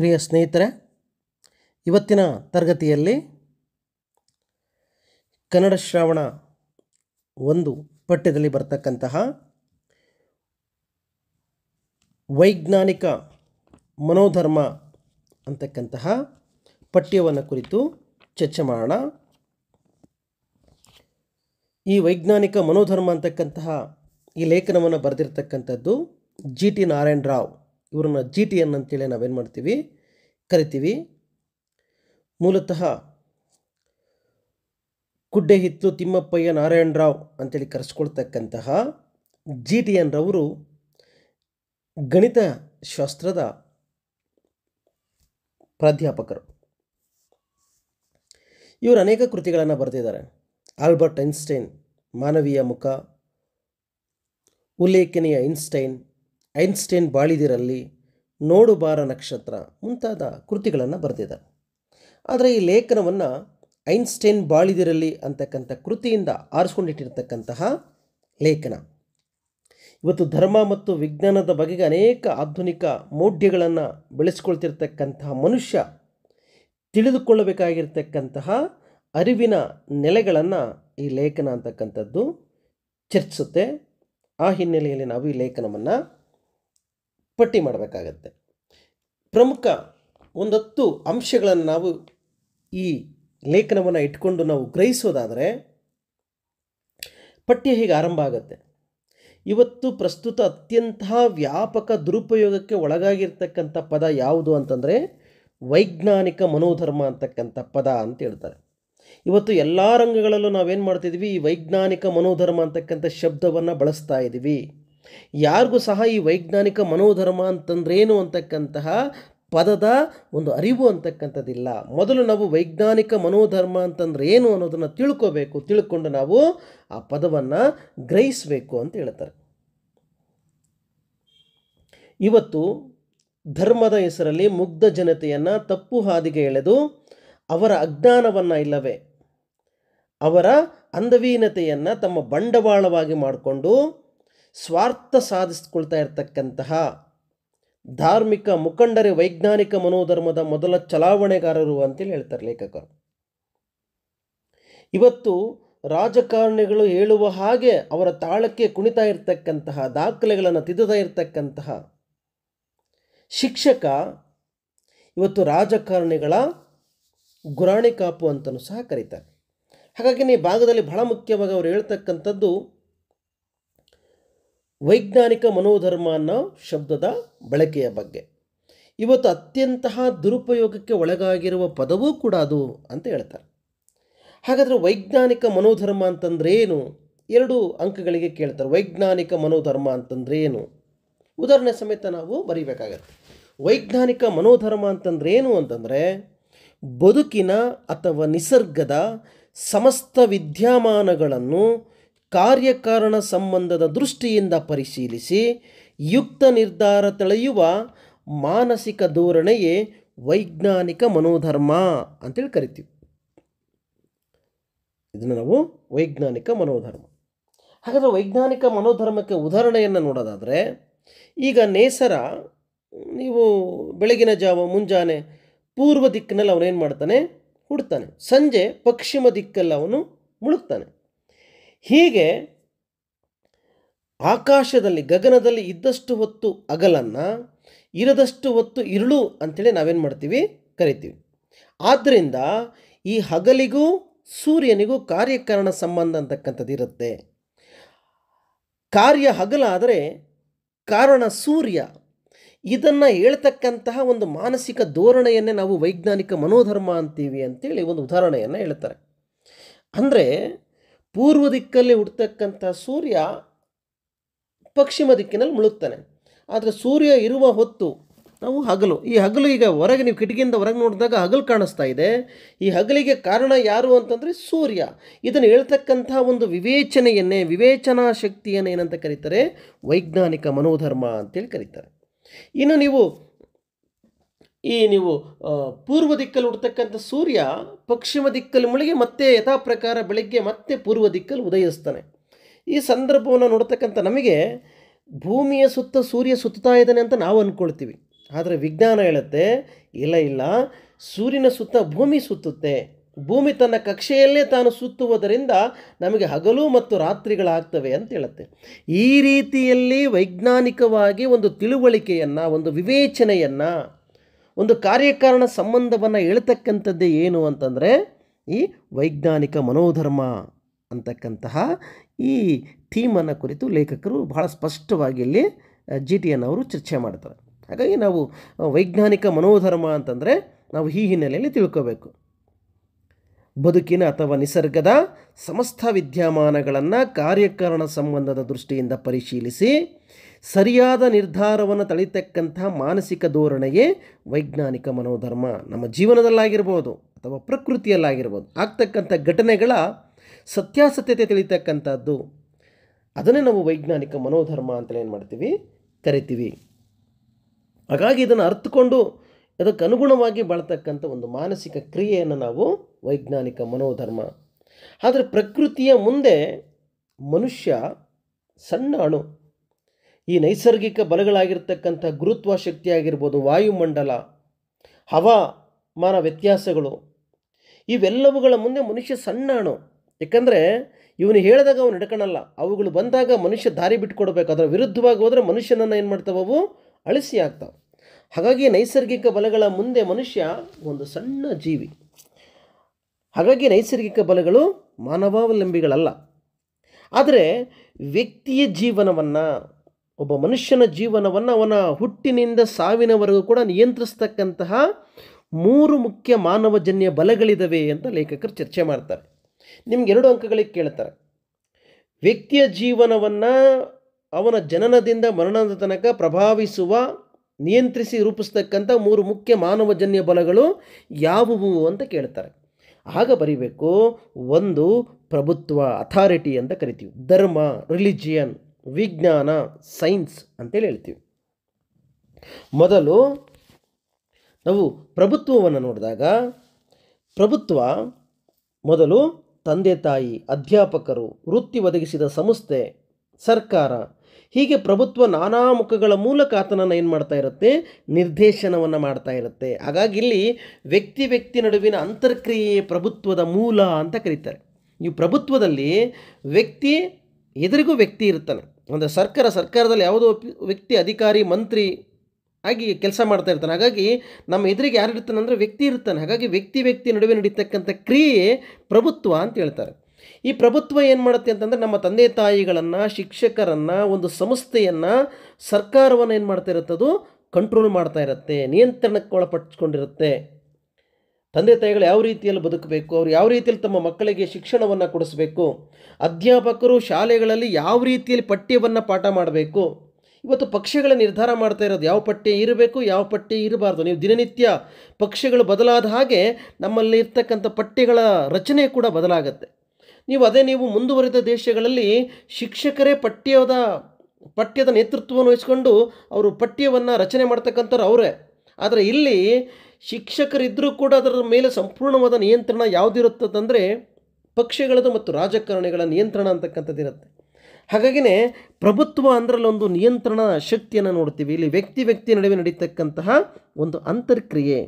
ಪ್ರಿಯ ಸ್ನೇಹಿತರೆ ಇವತ್ತಿನ ತರಗತಿಯಲ್ಲಿ ಕನ್ನಡ ಶ್ರಾವಣ ಒಂದು ಪಠ್ಯದಲ್ಲಿ ಬರ್ತಕ್ಕಂತಹ ವೈಜ್ಞಾನಿಕ ಮನೋಧರ್ಮ ಅಂತಕ್ಕಂತಹ ಪಠ್ಯವನ್ನು ಕುರಿತು ಚರ್ಚೆ ಮಾಡೋಣ ಈ ವೈಜ್ಞಾನಿಕ ಮನೋಧರ್ಮ ಅಂತಕ್ಕಂತಹ ಈ ಲೇಖನವನ್ನು ಬರೆದಿರತಕ್ಕಂಥದ್ದು ಜಿ ಟಿ ನಾರಾಯಣರಾವ್ ಇವರನ್ನ ಜಿ ಟಿ ಎನ್ ಅಂತೇಳಿ ನಾವೇನು ಮಾಡ್ತೀವಿ ಕರಿತೀವಿ ಮೂಲತಃ ಹಿತ್ತು ತಿಮ್ಮಪ್ಪಯ್ಯ ನಾರಾಯಣರಾವ್ ಅಂತೇಳಿ ಕರೆಸ್ಕೊಳ್ತಕ್ಕಂತಹ ಜಿ ಟಿ ಎನ್ ರವರು ಗಣಿತ ಶಾಸ್ತ್ರದ ಪ್ರಾಧ್ಯಾಪಕರು ಇವರು ಅನೇಕ ಕೃತಿಗಳನ್ನು ಬರೆದಿದ್ದಾರೆ ಆಲ್ಬರ್ಟ್ ಐನ್ಸ್ಟೈನ್ ಮಾನವೀಯ ಮುಖ ಉಲ್ಲೇಖನೀಯ ಐನ್ಸ್ಟೈನ್ ಐನ್ಸ್ಟೈನ್ ಬಾಳಿದಿರಲ್ಲಿ ನೋಡುಬಾರ ನಕ್ಷತ್ರ ಮುಂತಾದ ಕೃತಿಗಳನ್ನು ಬರೆದಿದ್ದಾರೆ ಆದರೆ ಈ ಲೇಖನವನ್ನು ಐನ್ಸ್ಟೈನ್ ಬಾಳಿದಿರಲಿ ಅಂತಕ್ಕಂಥ ಕೃತಿಯಿಂದ ಆರಿಸ್ಕೊಂಡಿಟ್ಟಿರ್ತಕ್ಕಂತಹ ಲೇಖನ ಇವತ್ತು ಧರ್ಮ ಮತ್ತು ವಿಜ್ಞಾನದ ಬಗೆಗೆ ಅನೇಕ ಆಧುನಿಕ ಮೌಢ್ಯಗಳನ್ನು ಬೆಳೆಸ್ಕೊಳ್ತಿರ್ತಕ್ಕಂತಹ ಮನುಷ್ಯ ತಿಳಿದುಕೊಳ್ಳಬೇಕಾಗಿರ್ತಕ್ಕಂತಹ ಅರಿವಿನ ನೆಲೆಗಳನ್ನು ಈ ಲೇಖನ ಅಂತಕ್ಕಂಥದ್ದು ಚರ್ಚಿಸುತ್ತೆ ಆ ಹಿನ್ನೆಲೆಯಲ್ಲಿ ನಾವು ಈ ಲೇಖನವನ್ನು ಪಟ್ಟಿ ಮಾಡಬೇಕಾಗತ್ತೆ ಪ್ರಮುಖ ಒಂದತ್ತು ಅಂಶಗಳನ್ನು ನಾವು ಈ ಲೇಖನವನ್ನು ಇಟ್ಕೊಂಡು ನಾವು ಗ್ರಹಿಸೋದಾದರೆ ಪಠ್ಯ ಹೀಗೆ ಆರಂಭ ಆಗುತ್ತೆ ಇವತ್ತು ಪ್ರಸ್ತುತ ಅತ್ಯಂತ ವ್ಯಾಪಕ ದುರುಪಯೋಗಕ್ಕೆ ಒಳಗಾಗಿರ್ತಕ್ಕಂಥ ಪದ ಯಾವುದು ಅಂತಂದರೆ ವೈಜ್ಞಾನಿಕ ಮನೋಧರ್ಮ ಅಂತಕ್ಕಂಥ ಪದ ಅಂತ ಹೇಳ್ತಾರೆ ಇವತ್ತು ಎಲ್ಲ ರಂಗಗಳಲ್ಲೂ ನಾವೇನು ಮಾಡ್ತಿದ್ವಿ ಈ ವೈಜ್ಞಾನಿಕ ಮನೋಧರ್ಮ ಅಂತಕ್ಕಂಥ ಶಬ್ದವನ್ನು ಬಳಸ್ತಾ ಇದ್ದೀವಿ ಯಾರಿಗೂ ಸಹ ಈ ವೈಜ್ಞಾನಿಕ ಮನೋಧರ್ಮ ಅಂತಂದ್ರೇನು ಅಂತಕ್ಕಂತಹ ಪದದ ಒಂದು ಅರಿವು ಅಂತಕ್ಕಂಥದ್ದಿಲ್ಲ ಮೊದಲು ನಾವು ವೈಜ್ಞಾನಿಕ ಮನೋಧರ್ಮ ಅಂತಂದ್ರೆ ಏನು ಅನ್ನೋದನ್ನು ತಿಳ್ಕೋಬೇಕು ತಿಳ್ಕೊಂಡು ನಾವು ಆ ಪದವನ್ನು ಗ್ರಹಿಸಬೇಕು ಅಂತ ಹೇಳ್ತಾರೆ ಇವತ್ತು ಧರ್ಮದ ಹೆಸರಲ್ಲಿ ಮುಗ್ಧ ಜನತೆಯನ್ನು ತಪ್ಪು ಹಾದಿಗೆ ಎಳೆದು ಅವರ ಅಜ್ಞಾನವನ್ನು ಇಲ್ಲವೇ ಅವರ ಅಂಧವೀನತೆಯನ್ನು ತಮ್ಮ ಬಂಡವಾಳವಾಗಿ ಮಾಡಿಕೊಂಡು ಸ್ವಾರ್ಥ ಸಾಧಿಸ್ಕೊಳ್ತಾ ಇರತಕ್ಕಂತಹ ಧಾರ್ಮಿಕ ಮುಖಂಡರೇ ವೈಜ್ಞಾನಿಕ ಮನೋಧರ್ಮದ ಮೊದಲ ಚಲಾವಣೆಗಾರರು ಅಂತೇಳಿ ಹೇಳ್ತಾರೆ ಲೇಖಕರು ಇವತ್ತು ರಾಜಕಾರಣಿಗಳು ಹೇಳುವ ಹಾಗೆ ಅವರ ತಾಳಕ್ಕೆ ಕುಣಿತಾ ಇರತಕ್ಕಂತಹ ದಾಖಲೆಗಳನ್ನು ತಿದ್ದುತ್ತಾ ಇರತಕ್ಕಂತಹ ಶಿಕ್ಷಕ ಇವತ್ತು ರಾಜಕಾರಣಿಗಳ ಗುರಾಣಿ ಕಾಪು ಅಂತಲೂ ಸಹ ಕರೀತಾರೆ ಹಾಗಾಗಿ ನೀ ಭಾಗದಲ್ಲಿ ಬಹಳ ಮುಖ್ಯವಾಗಿ ಅವರು ಹೇಳ್ತಕ್ಕಂಥದ್ದು ವೈಜ್ಞಾನಿಕ ಮನೋಧರ್ಮ ಅನ್ನೋ ಶಬ್ದದ ಬಳಕೆಯ ಬಗ್ಗೆ ಇವತ್ತು ಅತ್ಯಂತಹ ದುರುಪಯೋಗಕ್ಕೆ ಒಳಗಾಗಿರುವ ಪದವೂ ಕೂಡ ಅದು ಅಂತ ಹೇಳ್ತಾರೆ ಹಾಗಾದರೆ ವೈಜ್ಞಾನಿಕ ಮನೋಧರ್ಮ ಅಂತಂದ್ರೆ ಏನು ಎರಡು ಅಂಕಗಳಿಗೆ ಕೇಳ್ತಾರೆ ವೈಜ್ಞಾನಿಕ ಮನೋಧರ್ಮ ಅಂತಂದ್ರೆ ಏನು ಉದಾಹರಣೆ ಸಮೇತ ನಾವು ಬರೀಬೇಕಾಗತ್ತೆ ವೈಜ್ಞಾನಿಕ ಮನೋಧರ್ಮ ಅಂತಂದ್ರೆ ಏನು ಅಂತಂದರೆ ಬದುಕಿನ ಅಥವಾ ನಿಸರ್ಗದ ಸಮಸ್ತ ವಿದ್ಯಮಾನಗಳನ್ನು ಕಾರ್ಯಕಾರಣ ಸಂಬಂಧದ ದೃಷ್ಟಿಯಿಂದ ಪರಿಶೀಲಿಸಿ ಯುಕ್ತ ನಿರ್ಧಾರ ತಳೆಯುವ ಮಾನಸಿಕ ಧೋರಣೆಯೇ ವೈಜ್ಞಾನಿಕ ಮನೋಧರ್ಮ ಅಂತೇಳಿ ಕರಿತೀವಿ ಇದನ್ನು ನಾವು ವೈಜ್ಞಾನಿಕ ಮನೋಧರ್ಮ ಹಾಗಾದರೆ ವೈಜ್ಞಾನಿಕ ಮನೋಧರ್ಮಕ್ಕೆ ಉದಾಹರಣೆಯನ್ನು ನೋಡೋದಾದರೆ ಈಗ ನೇಸರ ನೀವು ಬೆಳಗಿನ ಜಾವ ಮುಂಜಾನೆ ಪೂರ್ವ ದಿಕ್ಕಿನಲ್ಲಿ ಅವನೇನು ಮಾಡ್ತಾನೆ ಹುಡ್ತಾನೆ ಸಂಜೆ ಪಶ್ಚಿಮ ದಿಕ್ಕಲ್ಲಿ ಅವನು ಮುಳುಗ್ತಾನೆ ಹೀಗೆ ಆಕಾಶದಲ್ಲಿ ಗಗನದಲ್ಲಿ ಇದ್ದಷ್ಟು ಹೊತ್ತು ಅಗಲನ್ನು ಇರದಷ್ಟು ಹೊತ್ತು ಇರುಳು ಅಂಥೇಳಿ ನಾವೇನು ಮಾಡ್ತೀವಿ ಕರಿತೀವಿ ಆದ್ದರಿಂದ ಈ ಹಗಲಿಗೂ ಸೂರ್ಯನಿಗೂ ಕಾರ್ಯಕರಣ ಸಂಬಂಧ ಅಂತಕ್ಕಂಥದ್ದು ಇರುತ್ತೆ ಕಾರ್ಯ ಹಗಲಾದರೆ ಕಾರಣ ಸೂರ್ಯ ಇದನ್ನು ಹೇಳ್ತಕ್ಕಂತಹ ಒಂದು ಮಾನಸಿಕ ಧೋರಣೆಯನ್ನೇ ನಾವು ವೈಜ್ಞಾನಿಕ ಮನೋಧರ್ಮ ಅಂತೀವಿ ಅಂತೇಳಿ ಒಂದು ಉದಾಹರಣೆಯನ್ನು ಹೇಳ್ತಾರೆ ಅಂದರೆ ಪೂರ್ವ ದಿಕ್ಕಲ್ಲಿ ಹುಡ್ತಕ್ಕಂಥ ಸೂರ್ಯ ಪಶ್ಚಿಮ ದಿಕ್ಕಿನಲ್ಲಿ ಮುಳುಗ್ತಾನೆ ಆದರೆ ಸೂರ್ಯ ಇರುವ ಹೊತ್ತು ನಾವು ಹಗಲು ಈ ಹಗಲು ಈಗ ಹೊರಗೆ ನೀವು ಕಿಟಕಿಯಿಂದ ಹೊರಗೆ ನೋಡಿದಾಗ ಹಗಲು ಕಾಣಿಸ್ತಾ ಇದೆ ಈ ಹಗಲಿಗೆ ಕಾರಣ ಯಾರು ಅಂತಂದರೆ ಸೂರ್ಯ ಇದನ್ನು ಹೇಳ್ತಕ್ಕಂಥ ಒಂದು ವಿವೇಚನೆಯನ್ನೇ ವಿವೇಚನಾ ಶಕ್ತಿಯನ್ನು ಏನಂತ ಕರೀತಾರೆ ವೈಜ್ಞಾನಿಕ ಮನೋಧರ್ಮ ಅಂತೇಳಿ ಕರೀತಾರೆ ಇನ್ನು ನೀವು ಈ ನೀವು ಪೂರ್ವ ದಿಕ್ಕಲ್ಲಿ ಹುಡ್ತಕ್ಕಂಥ ಸೂರ್ಯ ಪಶ್ಚಿಮ ದಿಕ್ಕಲ್ಲಿ ಮುಳುಗಿ ಮತ್ತೆ ಯಥಾ ಪ್ರಕಾರ ಬೆಳಗ್ಗೆ ಮತ್ತೆ ಪೂರ್ವ ದಿಕ್ಕಲ್ಲಿ ಉದಯಿಸ್ತಾನೆ ಈ ಸಂದರ್ಭವನ್ನು ನೋಡ್ತಕ್ಕಂಥ ನಮಗೆ ಭೂಮಿಯ ಸುತ್ತ ಸೂರ್ಯ ಸುತ್ತಾ ಇದ್ದಾನೆ ಅಂತ ನಾವು ಅಂದ್ಕೊಳ್ತೀವಿ ಆದರೆ ವಿಜ್ಞಾನ ಹೇಳುತ್ತೆ ಇಲ್ಲ ಇಲ್ಲ ಸೂರ್ಯನ ಸುತ್ತ ಭೂಮಿ ಸುತ್ತುತ್ತೆ ಭೂಮಿ ತನ್ನ ಕಕ್ಷೆಯಲ್ಲೇ ತಾನು ಸುತ್ತುವುದರಿಂದ ನಮಗೆ ಹಗಲು ಮತ್ತು ರಾತ್ರಿಗಳಾಗ್ತವೆ ಅಂತ ಹೇಳುತ್ತೆ ಈ ರೀತಿಯಲ್ಲಿ ವೈಜ್ಞಾನಿಕವಾಗಿ ಒಂದು ತಿಳುವಳಿಕೆಯನ್ನು ಒಂದು ವಿವೇಚನೆಯನ್ನು ಒಂದು ಕಾರ್ಯಕಾರಣ ಸಂಬಂಧವನ್ನು ಹೇಳ್ತಕ್ಕಂಥದ್ದೇ ಏನು ಅಂತಂದರೆ ಈ ವೈಜ್ಞಾನಿಕ ಮನೋಧರ್ಮ ಅಂತಕ್ಕಂತಹ ಈ ಥೀಮನ್ನು ಕುರಿತು ಲೇಖಕರು ಬಹಳ ಸ್ಪಷ್ಟವಾಗಿ ಇಲ್ಲಿ ಜಿ ಟಿ ಎನ್ ಅವರು ಚರ್ಚೆ ಮಾಡ್ತಾರೆ ಹಾಗಾಗಿ ನಾವು ವೈಜ್ಞಾನಿಕ ಮನೋಧರ್ಮ ಅಂತಂದರೆ ನಾವು ಈ ಹಿನ್ನೆಲೆಯಲ್ಲಿ ತಿಳ್ಕೋಬೇಕು ಬದುಕಿನ ಅಥವಾ ನಿಸರ್ಗದ ಸಮಸ್ತ ವಿದ್ಯಮಾನಗಳನ್ನು ಕಾರ್ಯಕಾರಣ ಸಂಬಂಧದ ದೃಷ್ಟಿಯಿಂದ ಪರಿಶೀಲಿಸಿ ಸರಿಯಾದ ನಿರ್ಧಾರವನ್ನು ತಳಿತಕ್ಕಂಥ ಮಾನಸಿಕ ಧೋರಣೆಯೇ ವೈಜ್ಞಾನಿಕ ಮನೋಧರ್ಮ ನಮ್ಮ ಜೀವನದಲ್ಲಾಗಿರ್ಬೋದು ಅಥವಾ ಪ್ರಕೃತಿಯಲ್ಲಾಗಿರ್ಬೋದು ಆಗ್ತಕ್ಕಂಥ ಘಟನೆಗಳ ಸತ್ಯಾಸತ್ಯತೆ ತಿಳಿತಕ್ಕಂಥದ್ದು ಅದನ್ನೇ ನಾವು ವೈಜ್ಞಾನಿಕ ಮನೋಧರ್ಮ ಅಂತಲೇ ಏನು ಮಾಡ್ತೀವಿ ಕರಿತೀವಿ ಹಾಗಾಗಿ ಇದನ್ನು ಅರ್ಥಕೊಂಡು ಅದಕ್ಕೆ ಅನುಗುಣವಾಗಿ ಬಳತಕ್ಕಂಥ ಒಂದು ಮಾನಸಿಕ ಕ್ರಿಯೆಯನ್ನು ನಾವು ವೈಜ್ಞಾನಿಕ ಮನೋಧರ್ಮ ಆದರೆ ಪ್ರಕೃತಿಯ ಮುಂದೆ ಮನುಷ್ಯ ಸಣ್ಣ ಅಣು ಈ ನೈಸರ್ಗಿಕ ಬಲಗಳಾಗಿರ್ತಕ್ಕಂಥ ಗುರುತ್ವ ಶಕ್ತಿ ಆಗಿರ್ಬೋದು ವಾಯುಮಂಡಲ ಹವಾಮಾನ ವ್ಯತ್ಯಾಸಗಳು ಇವೆಲ್ಲವುಗಳ ಮುಂದೆ ಮನುಷ್ಯ ಸಣ್ಣಾಣು ಯಾಕಂದರೆ ಇವನು ಹೇಳಿದಾಗ ಅವನು ನಡ್ಕೊಳಲ್ಲ ಅವುಗಳು ಬಂದಾಗ ಮನುಷ್ಯ ದಾರಿ ಬಿಟ್ಕೊಡ್ಬೇಕು ಅದರ ವಿರುದ್ಧವಾಗಿ ಹೋದರೆ ಮನುಷ್ಯನನ್ನು ಏನು ಮಾಡ್ತಾವೆ ಅವು ಅಳಿಸಿ ಆಗ್ತಾವೆ ಹಾಗಾಗಿ ನೈಸರ್ಗಿಕ ಬಲಗಳ ಮುಂದೆ ಮನುಷ್ಯ ಒಂದು ಸಣ್ಣ ಜೀವಿ ಹಾಗಾಗಿ ನೈಸರ್ಗಿಕ ಬಲಗಳು ಮಾನವಾವಲಂಬಿಗಳಲ್ಲ ಆದರೆ ವ್ಯಕ್ತಿಯ ಜೀವನವನ್ನು ಒಬ್ಬ ಮನುಷ್ಯನ ಜೀವನವನ್ನು ಅವನ ಹುಟ್ಟಿನಿಂದ ಸಾವಿನವರೆಗೂ ಕೂಡ ನಿಯಂತ್ರಿಸ್ತಕ್ಕಂತಹ ಮೂರು ಮುಖ್ಯ ಮಾನವಜನ್ಯ ಬಲಗಳಿದ್ದಾವೆ ಅಂತ ಲೇಖಕರು ಚರ್ಚೆ ಮಾಡ್ತಾರೆ ನಿಮ್ಗೆ ಎರಡು ಅಂಕಗಳಿಗೆ ಕೇಳ್ತಾರೆ ವ್ಯಕ್ತಿಯ ಜೀವನವನ್ನು ಅವನ ಜನನದಿಂದ ಮರಣದ ತನಕ ಪ್ರಭಾವಿಸುವ ನಿಯಂತ್ರಿಸಿ ರೂಪಿಸ್ತಕ್ಕಂಥ ಮೂರು ಮುಖ್ಯ ಮಾನವಜನ್ಯ ಬಲಗಳು ಯಾವುವು ಅಂತ ಕೇಳ್ತಾರೆ ಆಗ ಬರಿಬೇಕು ಒಂದು ಪ್ರಭುತ್ವ ಅಥಾರಿಟಿ ಅಂತ ಕರಿತೀವಿ ಧರ್ಮ ರಿಲಿಜಿಯನ್ ವಿಜ್ಞಾನ ಸೈನ್ಸ್ ಅಂತೇಳಿ ಹೇಳ್ತೀವಿ ಮೊದಲು ನಾವು ಪ್ರಭುತ್ವವನ್ನು ನೋಡಿದಾಗ ಪ್ರಭುತ್ವ ಮೊದಲು ತಂದೆ ತಾಯಿ ಅಧ್ಯಾಪಕರು ವೃತ್ತಿ ಒದಗಿಸಿದ ಸಂಸ್ಥೆ ಸರ್ಕಾರ ಹೀಗೆ ಪ್ರಭುತ್ವ ನಾನಾ ಮುಖಗಳ ಮೂಲಕ ಆತನನ್ನು ಏನು ಮಾಡ್ತಾ ಇರುತ್ತೆ ನಿರ್ದೇಶನವನ್ನು ಮಾಡ್ತಾ ಇರುತ್ತೆ ಹಾಗಾಗಿ ಇಲ್ಲಿ ವ್ಯಕ್ತಿ ವ್ಯಕ್ತಿ ನಡುವಿನ ಅಂತರ್ಕ್ರಿಯೆಯೇ ಪ್ರಭುತ್ವದ ಮೂಲ ಅಂತ ಕರೀತಾರೆ ಈ ಪ್ರಭುತ್ವದಲ್ಲಿ ವ್ಯಕ್ತಿ ಎದುರಿಗೂ ವ್ಯಕ್ತಿ ಇರ್ತಾನೆ ಅಂದರೆ ಸರ್ಕಾರ ಸರ್ಕಾರದಲ್ಲಿ ಯಾವುದೋ ವ್ಯಕ್ತಿ ಅಧಿಕಾರಿ ಮಂತ್ರಿ ಆಗಿ ಕೆಲಸ ಮಾಡ್ತಾ ಇರ್ತಾನೆ ಹಾಗಾಗಿ ನಮ್ಮ ಎದುರಿಗೆ ಯಾರು ಇರ್ತಾನೆ ಅಂದರೆ ವ್ಯಕ್ತಿ ಇರ್ತಾನೆ ಹಾಗಾಗಿ ವ್ಯಕ್ತಿ ವ್ಯಕ್ತಿ ನಡುವೆ ನಡೀತಕ್ಕಂಥ ಕ್ರಿಯೆ ಪ್ರಭುತ್ವ ಅಂತ ಹೇಳ್ತಾರೆ ಈ ಪ್ರಭುತ್ವ ಏನು ಮಾಡುತ್ತೆ ಅಂತಂದರೆ ನಮ್ಮ ತಂದೆ ತಾಯಿಗಳನ್ನು ಶಿಕ್ಷಕರನ್ನು ಒಂದು ಸಂಸ್ಥೆಯನ್ನು ಸರ್ಕಾರವನ್ನು ಏನು ಮಾಡ್ತಾ ಇರುತ್ತದು ಕಂಟ್ರೋಲ್ ಮಾಡ್ತಾ ಇರುತ್ತೆ ನಿಯಂತ್ರಣಕ್ಕೆ ಒಳಪಡಿಸ್ಕೊಂಡಿರುತ್ತೆ ತಂದೆ ತಾಯಿಗಳು ಯಾವ ರೀತಿಯಲ್ಲಿ ಬದುಕಬೇಕು ಅವರು ಯಾವ ರೀತಿಯಲ್ಲಿ ತಮ್ಮ ಮಕ್ಕಳಿಗೆ ಶಿಕ್ಷಣವನ್ನು ಕೊಡಿಸಬೇಕು ಅಧ್ಯಾಪಕರು ಶಾಲೆಗಳಲ್ಲಿ ಯಾವ ರೀತಿಯಲ್ಲಿ ಪಠ್ಯವನ್ನು ಪಾಠ ಮಾಡಬೇಕು ಇವತ್ತು ಪಕ್ಷಿಗಳ ನಿರ್ಧಾರ ಮಾಡ್ತಾ ಇರೋದು ಯಾವ ಪಠ್ಯ ಇರಬೇಕು ಯಾವ ಪಠ್ಯ ಇರಬಾರ್ದು ನೀವು ದಿನನಿತ್ಯ ಪಕ್ಷಿಗಳು ಬದಲಾದ ಹಾಗೆ ನಮ್ಮಲ್ಲಿ ಇರ್ತಕ್ಕಂಥ ಪಠ್ಯಗಳ ರಚನೆ ಕೂಡ ಬದಲಾಗುತ್ತೆ ನೀವು ಅದೇ ನೀವು ಮುಂದುವರಿದ ದೇಶಗಳಲ್ಲಿ ಶಿಕ್ಷಕರೇ ಪಠ್ಯದ ಪಠ್ಯದ ನೇತೃತ್ವವನ್ನು ವಹಿಸ್ಕೊಂಡು ಅವರು ಪಠ್ಯವನ್ನು ರಚನೆ ಮಾಡ್ತಕ್ಕಂಥವ್ರು ಅವರೇ ಆದರೆ ಇಲ್ಲಿ ಶಿಕ್ಷಕರಿದ್ದರೂ ಕೂಡ ಅದರ ಮೇಲೆ ಸಂಪೂರ್ಣವಾದ ನಿಯಂತ್ರಣ ಯಾವುದಿರುತ್ತದಂದರೆ ಪಕ್ಷಗಳದು ಮತ್ತು ರಾಜಕಾರಣಿಗಳ ನಿಯಂತ್ರಣ ಅಂತಕ್ಕಂಥದ್ದಿರುತ್ತೆ ಹಾಗಾಗಿನೇ ಪ್ರಭುತ್ವ ಅಂದ್ರಲ್ಲಿ ಒಂದು ನಿಯಂತ್ರಣ ಶಕ್ತಿಯನ್ನು ನೋಡ್ತೀವಿ ಇಲ್ಲಿ ವ್ಯಕ್ತಿ ವ್ಯಕ್ತಿ ನಡುವೆ ನಡೀತಕ್ಕಂತಹ ಒಂದು ಅಂತರ್ಕ್ರಿಯೆ